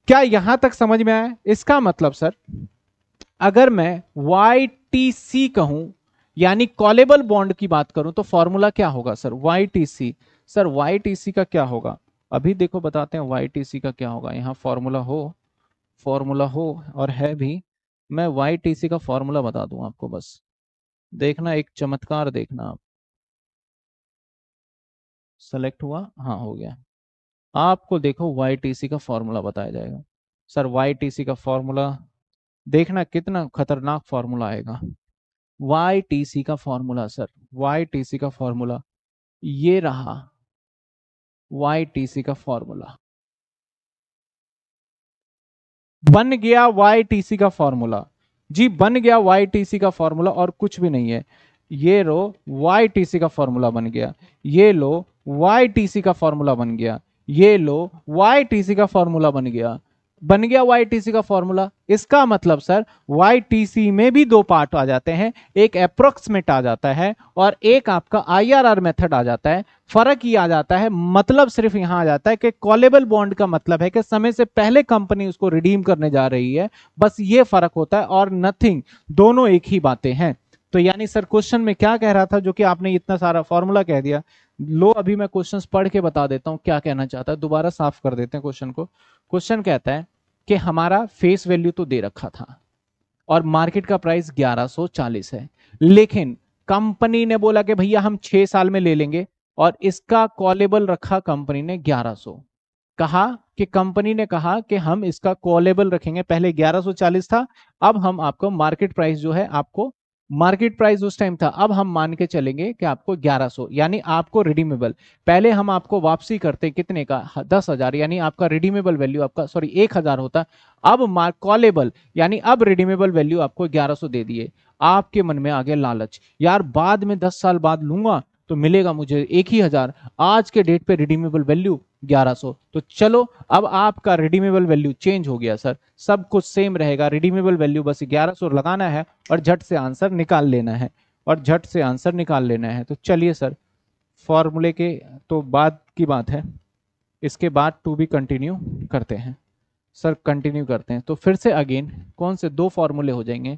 क्या यहां तक समझ में आया इसका मतलब सर अगर मैं वाई टी सी कहूं यानी कॉलेबल बॉन्ड की बात करूं तो फॉर्मूला क्या होगा sir Y T C sir Y T C का क्या होगा अभी देखो बताते हैं वाई टी सी का क्या होगा यहाँ फॉर्मूला हो फॉर्मूला हो और है भी मैं वाई टी सी का फॉर्मूला बता दूं आपको बस देखना एक चमत्कार देखना आप सेलेक्ट हुआ हाँ हो गया आपको देखो वाई का फॉर्मूला बताया जाएगा सर वाई का फॉर्मूला देखना कितना खतरनाक फॉर्मूला आएगा वाई का फॉर्मूला सर वाई का फॉर्मूला ये रहा वाई का फॉर्मूला बन गया वाई का फॉर्मूला जी बन गया वाई का फॉर्मूला और कुछ भी नहीं है ये रो वाई का फॉर्मूला बन गया ये लो वाई का फॉर्मूला बन गया ये लो वाई टी सी का फॉर्मूला बन गया बन गया वाई टी सी का फॉर्मूला इसका मतलब सर वाई टी सी में भी दो पार्ट आ जाते हैं एक अप्रोक्सीमेट आ जाता है और एक आपका आई आर आर मेथड आ जाता है फर्क ये आ जाता है मतलब सिर्फ यहाँ आ जाता है कि कॉलेबल बॉन्ड का मतलब है कि समय से पहले कंपनी उसको रिडीम करने जा रही है बस ये फर्क होता है और नथिंग दोनों एक ही बातें हैं तो यानी सर क्वेश्चन में क्या कह रहा था जो कि आपने इतना सारा फॉर्मूला कह दिया लो अभी मैं क्वेश्चन पढ़ के बता देता हूँ क्या कहना चाहता है दोबारा साफ कर देते हैं क्वेश्चन को क्वेश्चन कहता है कि हमारा फेस वैल्यू तो दे रखा था और मार्केट का प्राइस 1140 है लेकिन कंपनी ने बोला कि भैया हम छह साल में ले लेंगे और इसका कॉलेबल रखा कंपनी ने 1100 कहा कि कंपनी ने कहा कि हम इसका कॉलेबल रखेंगे पहले 1140 था अब हम आपको मार्केट प्राइस जो है आपको मार्केट प्राइस उस टाइम था अब हम मान के चलेंगे कि आपको 1100 यानी आपको रिडीमेबल पहले हम आपको वापसी करते कितने का हाँ, दस हजार यानी आपका रिडीमेबल वैल्यू आपका सॉरी एक हजार होता अब मार्क कॉलेबल यानी अब रिडीमेबल वैल्यू आपको 1100 दे दिए आपके मन में आ गया लालच यार बाद में दस साल बाद लूंगा तो मिलेगा मुझे एक ही हजार आज के डेट पे रिडीमेबल वैल्यू 1100 तो चलो अब आपका रिडीमेबल वैल्यू चेंज हो गया सर सब कुछ सेम रहेगा रिडीमेबल वैल्यू बस 1100 लगाना है और झट से आंसर निकाल लेना है और झट से आंसर निकाल लेना है तो चलिए सर फॉर्मूले के तो बाद की बात है इसके बाद टू बी कंटिन्यू करते हैं सर कंटिन्यू करते हैं तो फिर से अगेन कौन से दो फॉर्मूले हो जाएंगे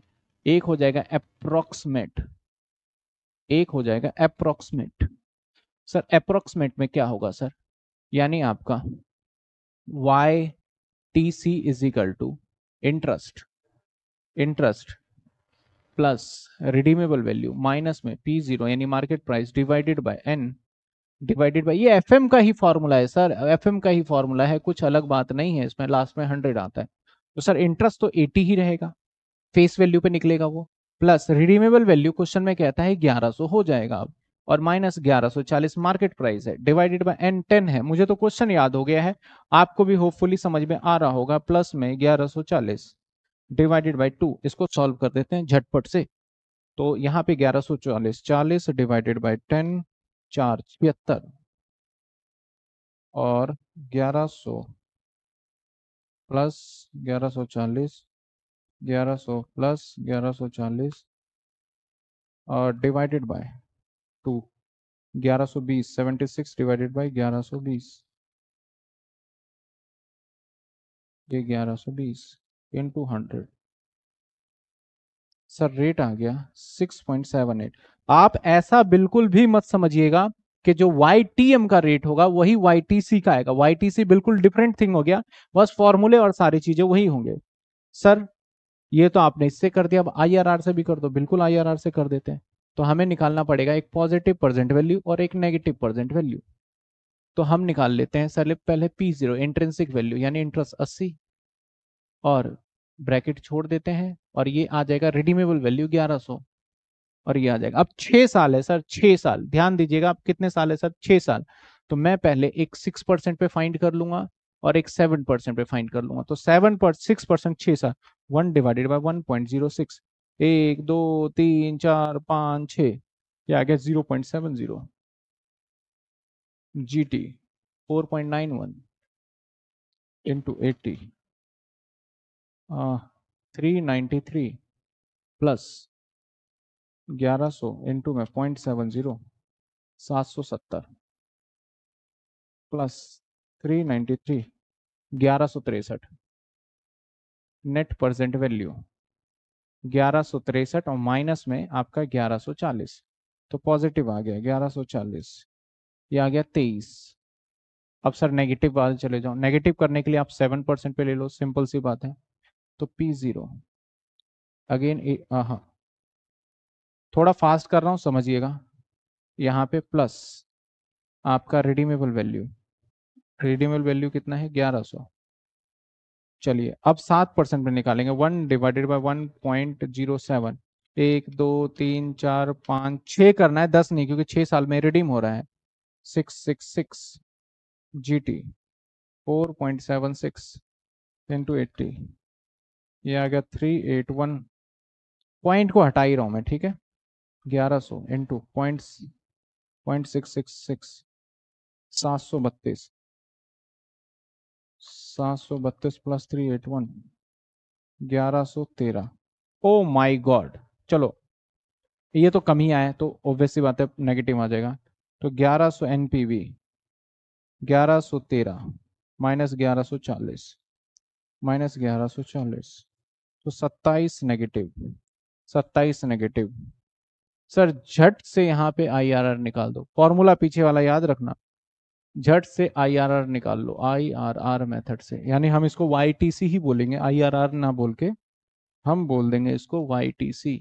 एक हो जाएगा अप्रोक्सीमेट एक हो जाएगा अप्रोक्सीमेट सर अप्रोक्सीमेट में क्या होगा सर यानी आपका Y T C is equal to interest interest plus redeemable value minus में पी जीरो यानी market price divided by N divided by ये एफ का ही फॉर्मूला है सर एफ का ही फॉर्मूला है कुछ अलग बात नहीं है इसमें लास्ट में हंड्रेड आता है तो सर इंटरेस्ट तो एटी ही रहेगा फेस वैल्यू पे निकलेगा वो प्लस रिडीमेबल वैल्यू क्वेश्चन में कहता है 1100 हो जाएगा अब और माइनस 1140 मार्केट प्राइस है डिवाइडेड बाय एन टेन है मुझे तो क्वेश्चन याद हो गया है आपको भी होपफुली समझ में आ रहा होगा प्लस में 1140 डिवाइडेड बाय टू इसको सॉल्व कर देते हैं झटपट से तो यहाँ पे 1140 चालीस डिवाइडेड बाय टेन चार छिहत्तर और 1100 प्लस चालीस ग्यारह सौ प्लस ग्यारह सौ चालीस और डिवाइडेड बाय टू ग्यारह सो बीस सेवेंटी सिक्स डिवाइडेड बाई ग्यारह सो बीस ये ग्यारह सौ बीस into hundred sir rate आ गया सिक्स पॉइंट सेवन एट आप ऐसा बिल्कुल भी मत समझिएगा कि जो वाई टी एम का रेट होगा वही वाई टी सी का आएगा वाई टी सी बिल्कुल डिफरेंट थिंग हो गया बस फॉर्मूले और सारी चीजें वही होंगे सर ये तो आपने इससे कर दिया अब आईआरआर से भी कर दो बिल्कुल आईआरआर से कर देते हैं तो हमें निकालना पड़ेगा एक पॉजिटिव परसेंट वैल्यू और एक नेगेटिव परसेंट वैल्यू तो हम निकाल लेते हैं सर पहले पी जीरो इंट्रेंसिक वैल्यू यानी इंटरेस्ट अस्सी और ब्रैकेट छोड़ देते हैं और ये आ जाएगा रिडीमेबल वैल्यू ग्यारह सौ और ये आ जाएगा अब छः साल है सर छः साल ध्यान दीजिएगा आप कितने साल है सर छः साल तो मैं पहले एक सिक्स परसेंट पे फाइंड कर लूंगा और एक सेवन परसेंट पे फाइंड कर लूंगा तो सेवन पर सिक्स परसेंट छः साल one divided by one point zero six एक दो तीन चार पाँच छ आ गया zero point seven zero G T four point nine one into eighty three ninety three plus ग्यारह सौ इंटू में पॉइंट सेवन जीरो सात सौ सत्तर प्लस थ्री नाइन्टी थ्री ग्यारह सौ तिरसठ नेट प्रेजेंट वैल्यू ग्यारह सौ तिरसठ और माइनस में आपका ग्यारह सौ चालीस तो पॉजिटिव आ गया ग्यारह सौ चालीस ये आ गया तेईस अब सर नेगेटिव वाले चले जाओ नेगेटिव करने के लिए आप सेवन परसेंट पे ले लो सिंपल सी बात है तो पी जीरो अगेन हाँ थोड़ा फास्ट कर रहा हूँ समझिएगा यहाँ पे प्लस आपका रिडीमेबल वैल्यू रिडीमेबल वैल्यू कितना है ग्यारह सौ चलिए अब सात परसेंट में निकालेंगे one divided by one point zero seven एक दो तीन चार पाँच छः करना है दस नहीं क्योंकि छः साल में रिडीम हो रहा है six six six G T four point seven six into eighty ये आ गया थ्री एट वन पॉइंट को हटा ही रहा हूँ मैं ठीक है ग्यारह सौ into point point six six six सात सौ बत्तीस सात सौ बत्तीस प्लस थ्री एट वन ग्यारह सो तेरह ओ माई गॉड चलो ये तो कम ही आया तो ऑब्वियसली बात है नेगेटिव आ जाएगा तो ग्यारह सो एन पी वी ग्यारह सो तेरह माइनस ग्यारह सो चालीस माइनस ग्यारह सो चालीस तो सत्ताईस नेगेटिव सत्ताईस नेगेटिव सर झट से यहाँ पे आईआरआर निकाल दो फॉर्मूला पीछे वाला याद रखना झट से आईआरआर निकाल लो आईआरआर मेथड से यानी हम इसको वाईटीसी ही बोलेंगे आईआरआर ना बोल के हम बोल देंगे इसको वाईटीसी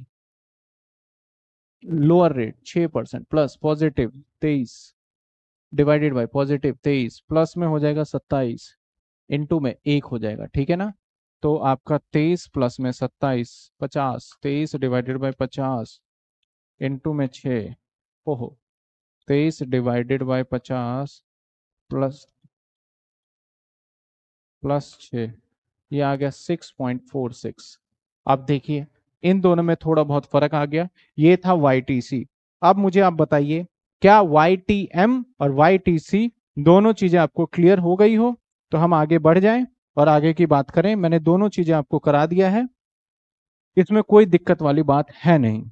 लोअर रेट छः परसेंट प्लस पॉजिटिव तेईस डिवाइडेड बाय पॉजिटिव तेईस प्लस में हो जाएगा सत्ताईस इंटू में एक हो जाएगा ठीक है ना तो आपका तेईस प्लस में सत्ताईस पचास तेईस डिवाइडेड बाय पचास इंटू में छः ओहो तेईस डिवाइडेड बाय पचास प्लस प्लस छ ये आ गया सिक्स पॉइंट फोर सिक्स अब देखिए इन दोनों में थोड़ा बहुत फर्क आ गया ये था वाई अब मुझे आप बताइए क्या वाई और वाई दोनों चीजें आपको क्लियर हो गई हो तो हम आगे बढ़ जाएं और आगे की बात करें मैंने दोनों चीजें आपको करा दिया है इसमें कोई दिक्कत वाली बात है नहीं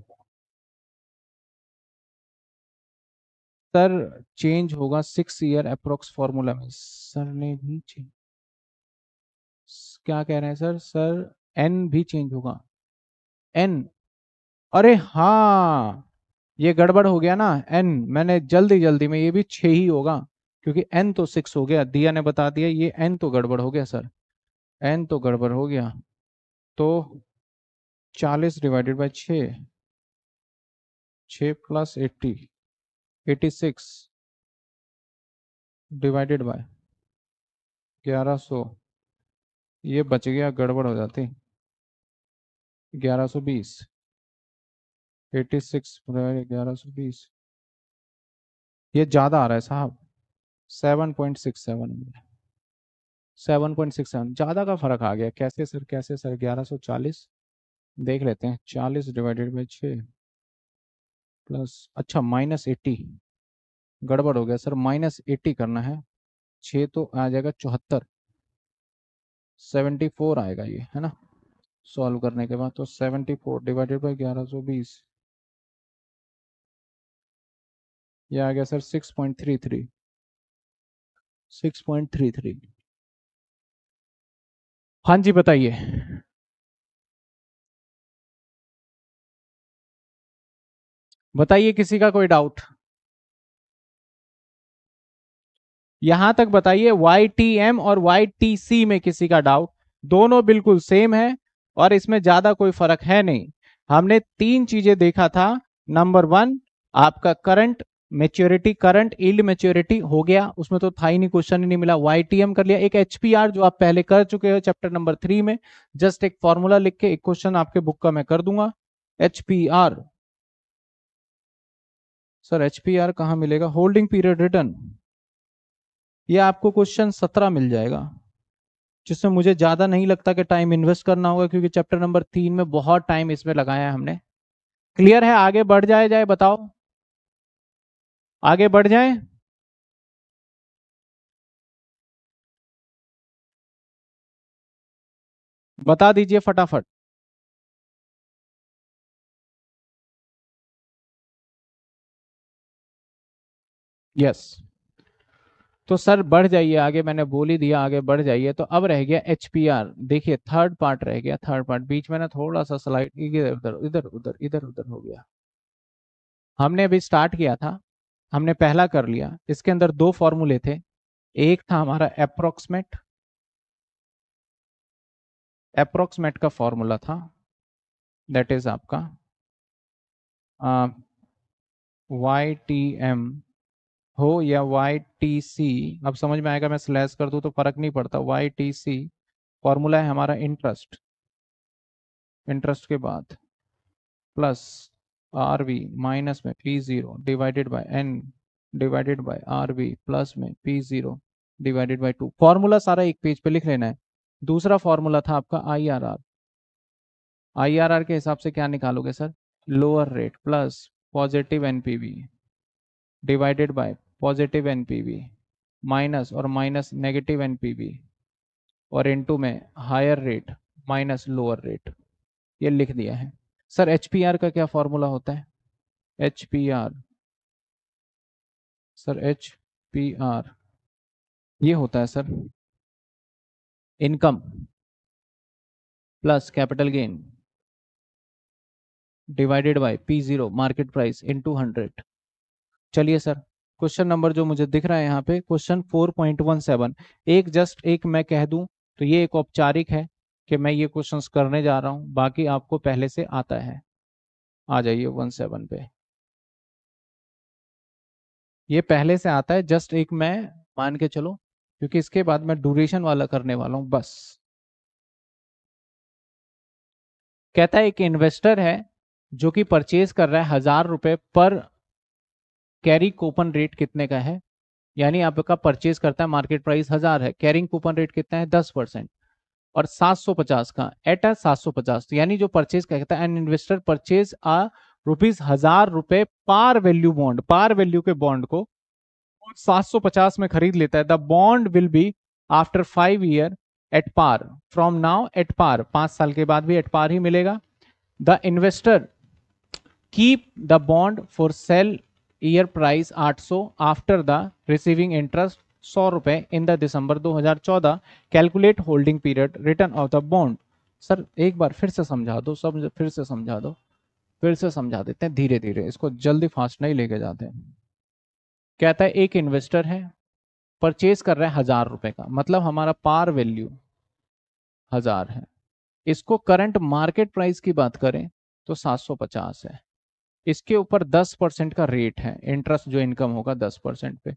सर चेंज होगा सिक्स ईयर अप्रोक्स फॉर्मूला में सर ने भी चेंज क्या कह रहे हैं सर सर एन भी चेंज होगा एन अरे हाँ ये गड़बड़ हो गया ना एन मैंने जल्दी जल्दी में ये भी छ ही होगा क्योंकि एन तो सिक्स हो गया दिया ने बता दिया ये एन तो गड़बड़ हो गया सर एन तो गड़बड़ हो गया तो चालीस डिवाइडेड बाई छ प्लस एट्टी 86 डिवाइडेड बाय 1100 ये बच गया गड़बड़ हो जाती 1120 86 बीस ये ज़्यादा आ रहा है साहब 7.67 7.67 ज़्यादा का फर्क आ गया कैसे सर कैसे सर 1140 देख लेते हैं 40 डिवाइडेड बाई छः प्लस अच्छा माइनस एट्टी गड़बड़ हो गया सर माइनस एट्टी करना है छः तो आ जाएगा चौहत्तर सेवेंटी फोर आएगा ये है ना सॉल्व करने के बाद तो सेवेंटी फोर डिवाइडेड बाई ग्यारह सौ बीस ये आ गया sir six point three three six point three three हाँ जी बताइए बताइए किसी का कोई डाउट यहां तक बताइए वाई टी एम और वाई टी सी में किसी का डाउट दोनों बिल्कुल सेम है और इसमें ज्यादा कोई फर्क है नहीं हमने तीन चीजें देखा था नंबर वन आपका current maturity current yield maturity हो गया उसमें तो था ही नहीं क्वेश्चन ही नहीं मिला एम कर लिया एक एचपीआर जो आप पहले कर चुके हो चैप्टर नंबर थ्री में जस्ट एक फॉर्मूला लिख के एक क्वेश्चन आपके बुक का मैं कर दूंगा HPR sir H P R कहाँ मिलेगा होल्डिंग पीरियड रिटर्न ये आपको क्वेश्चन सत्रह मिल जाएगा जिसमें मुझे ज़्यादा नहीं लगता कि टाइम इन्वेस्ट करना होगा क्योंकि चैप्टर नंबर तीन में बहुत टाइम इसमें लगाया है हमने क्लियर है आगे बढ़ जाए जाए बताओ आगे बढ़ जाए बता दीजिए फटाफट यस तो सर बढ़ जाइए आगे मैंने बोल ही दिया आगे बढ़ जाइए तो अब रह गया एच देखिए थर्ड पार्ट रह गया थर्ड पार्ट बीच में ना थोड़ा सा स्लाइड इधर उधर इधर उधर इधर उधर हो गया हमने अभी स्टार्ट किया था हमने पहला कर लिया इसके अंदर दो फॉर्मूले थे एक था हमारा अप्रोक्सीमेट अप्रोक्सीमेट का फॉर्मूला था दैट इज आपका वाई टी एम हो या वाई टी सी अब समझ में आएगा मैं स्लैश कर दूं तो फर्क नहीं पड़ता वाई टी सी फॉर्मूला है हमारा इंटरेस्ट इंटरेस्ट के बाद प्लस आर वी माइनस में P zero divided by N divided by R V plus में P zero divided by two formula सारा एक पेज पे लिख लेना है दूसरा फॉर्मूला था आपका I R R I R R के हिसाब से क्या निकालोगे sir lower rate plus positive N P V divided by positive NPV minus और माइनस नेगेटिव एनपीवी और इनटू में higher rate minus lower rate ये लिख दिया है सर एच का क्या फॉर्मूला होता है एच सर एच ये होता है sir income plus capital gain divided by P zero market price into hundred चलिए सर क्वेश्चन नंबर जो मुझे दिख रहा है यहाँ पे question four point one seven एक जस्ट एक मैं कह दूं तो ये एक औपचारिक है कि मैं ये क्वेश्चन करने जा रहा हूँ बाकी आपको पहले से आता है आ जाइए वन सेवन पे ये पहले से आता है जस्ट एक मैं मान के चलो क्योंकि इसके बाद मैं ड्यूरेशन वाला करने वाला हूँ बस कहता है एक इन्वेस्टर है जो कि परचेज कर रहा है हजार रुपए पर कैरी कूपन रेट कितने का है यानी आपका परचेज करता है मार्केट प्राइस हजार है कैरिंग कूपन रेट कितना है दस परसेंट और 750 का एट आ 750 तो यानी जो परचेज कहता है and investor purchase a rupees हजार रुपए par value bond par value के बॉन्ड को 750 में खरीद लेता है the bond will be after five year at par from now at par पांच साल के बाद भी एट पार ही मिलेगा the investor keep the bond for sale year price 800 after the receiving interest सौ रुपये in the December 2014 calculate holding period return of the bond sir एक बार फिर से समझा दो सब फिर से समझा दो फिर से समझा देते हैं धीरे धीरे इसको जल्दी फास्ट नहीं लेके जाते कहता है एक इन्वेस्टर है परचेज कर रहे हैं हजार रुपए का मतलब हमारा पार वैल्यू हजार है इसको करंट मार्केट प्राइस की बात करें तो 750 है इसके ऊपर 10 परसेंट का रेट है इंटरेस्ट जो इनकम होगा 10 परसेंट पे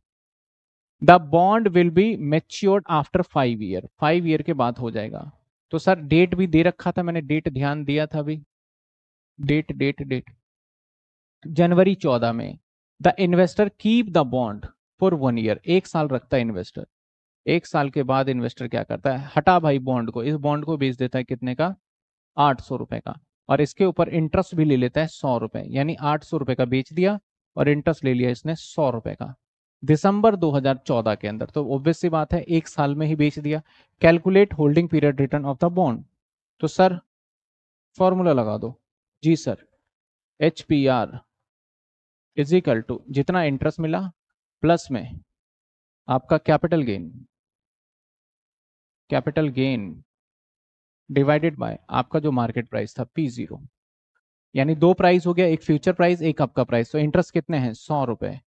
the bond will be matured after five year five year के बाद हो जाएगा तो सर डेट भी दे रखा था मैंने डेट ध्यान दिया था अभी डेट डेट डेट जनवरी चौदह में the investor keep the bond for one year एक साल रखता है इन्वेस्टर एक साल के बाद इन्वेस्टर क्या करता है हटा भाई बॉन्ड को इस बॉन्ड को बेच देता है कितने का आठ सौ रुपए का और इसके ऊपर इंटरेस्ट भी ले लेता है सौ रुपए यानी आठ सौ रुपए का बेच दिया और इंटरेस्ट ले लिया इसने सौ रुपए का दिसंबर 2014 के अंदर तो ऑब्वियस सी बात है एक साल में ही बेच दिया calculate holding period return of the bond तो सर फॉर्मूला लगा दो जी sir H P R is equal to जितना इंटरेस्ट मिला प्लस में आपका capital gain capital gain divided by आपका जो मार्केट प्राइस था पी जीरो यानी दो प्राइस हो गया एक फ्यूचर प्राइस एक आपका प्राइस तो इंटरेस्ट कितने हैं सौ रुपए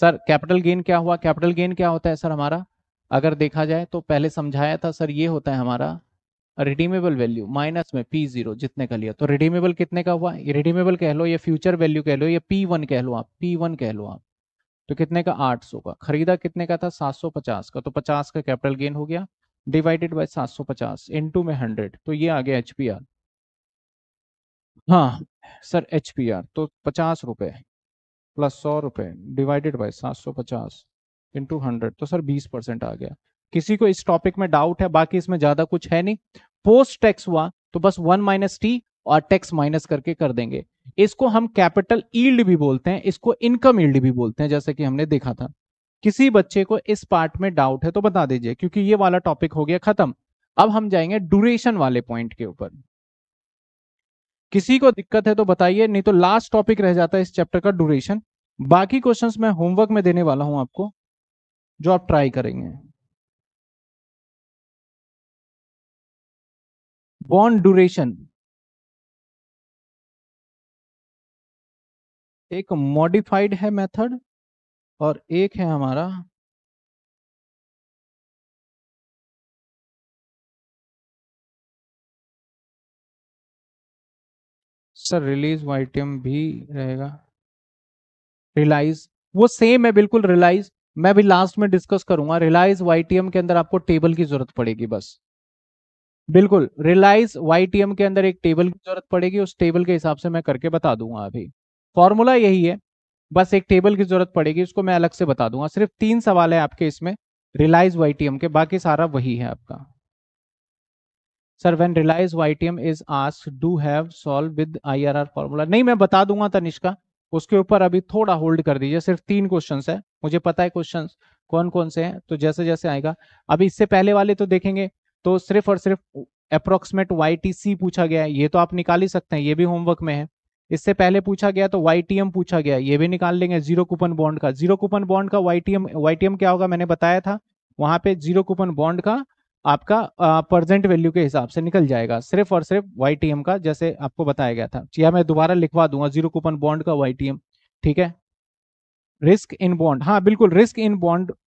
सर कैपिटल गेन क्या हुआ कैपिटल गेन क्या होता है सर हमारा अगर देखा जाए तो पहले समझाया था सर ये होता है हमारा रिडीमेबल वैल्यू माइनस में पी जीरो जितने का लिया तो रिडीमेबल कितने का हुआ ये रिडीमेबल कह लो या फ्यूचर वैल्यू कह लो या पी वन कह लो आप पी वन कह लो आप तो कितने का आठ सौ का खरीदा कितने का था सात सौ पचास का तो पचास का कैपिटल गेन हो गया डिवाइडेड बाय 750 इनटू में 100 तो ये आ गया एच पी आर हाँ सर एच पी आर तो पचास रुपये प्लस सौ रुपये डिवाइडेड बाय 750 इंटू हंड्रेड तो सर 20 परसेंट आ गया किसी को इस टॉपिक में डाउट है बाकी इसमें ज्यादा कुछ है नहीं पोस्ट टैक्स हुआ तो बस वन माइनस टी और टैक्स माइनस करके कर देंगे इसको हम कैपिटल ईल्ड भी बोलते हैं इसको इनकम ईल्ड भी बोलते हैं जैसे कि हमने देखा था किसी बच्चे को इस पार्ट में डाउट है तो बता दीजिए क्योंकि ये वाला टॉपिक हो गया खत्म अब हम जाएंगे ड्यूरेशन वाले पॉइंट के ऊपर किसी को दिक्कत है तो बताइए नहीं तो लास्ट टॉपिक रह जाता है इस चैप्टर का ड्यूरेशन बाकी क्वेश्चंस मैं होमवर्क में देने वाला हूं आपको जो आप ट्राई करेंगे बॉन्ड ड्यूरेशन एक मॉडिफाइड है मेथड और एक है हमारा सर रिलीज वाइटियम भी रहेगा रिलाइज वो सेम है बिल्कुल रिलाइज मैं भी लास्ट में डिस्कस करूंगा रिलाइज वाईटीएम के अंदर आपको टेबल की जरूरत पड़ेगी बस बिल्कुल रिलाइज वाईटीएम के अंदर एक टेबल की जरूरत पड़ेगी उस टेबल के हिसाब से मैं करके बता दूंगा अभी फॉर्मूला यही है बस एक टेबल की जरूरत पड़ेगी उसको मैं अलग से बता दूंगा सिर्फ तीन सवाल है आपके इसमें रिलाइज वाई के बाकी सारा वही है आपका sir when realise Y T M is as do have solve with I R R formula नहीं मैं बता दूंगा तनिष्का उसके ऊपर अभी थोड़ा होल्ड कर दीजिए सिर्फ तीन क्वेश्चन है मुझे पता है क्वेश्चन कौन कौन से हैं तो जैसे जैसे आएगा अभी इससे पहले वाले तो देखेंगे तो सिर्फ और सिर्फ अप्रोक्सीमेट वाई टी सी पूछा गया है ये तो आप निकाल ही सकते हैं ये भी होमवर्क में है इससे पहले पूछा गया तो YTM पूछा गया ये भी निकाल लेंगे जीरो कूपन बॉन्ड का जीरो कूपन बॉन्ड का YTM YTM क्या होगा मैंने बताया था वहां पे जीरो कूपन बॉन्ड का आपका प्रेजेंट वैल्यू के हिसाब से निकल जाएगा सिर्फ और सिर्फ YTM का जैसे आपको बताया गया था या हाँ, मैं दोबारा लिखवा दूंगा जीरो कूपन बॉन्ड का YTM ठीक है रिस्क इन बॉन्ड हाँ बिल्कुल रिस्क इन बॉन्ड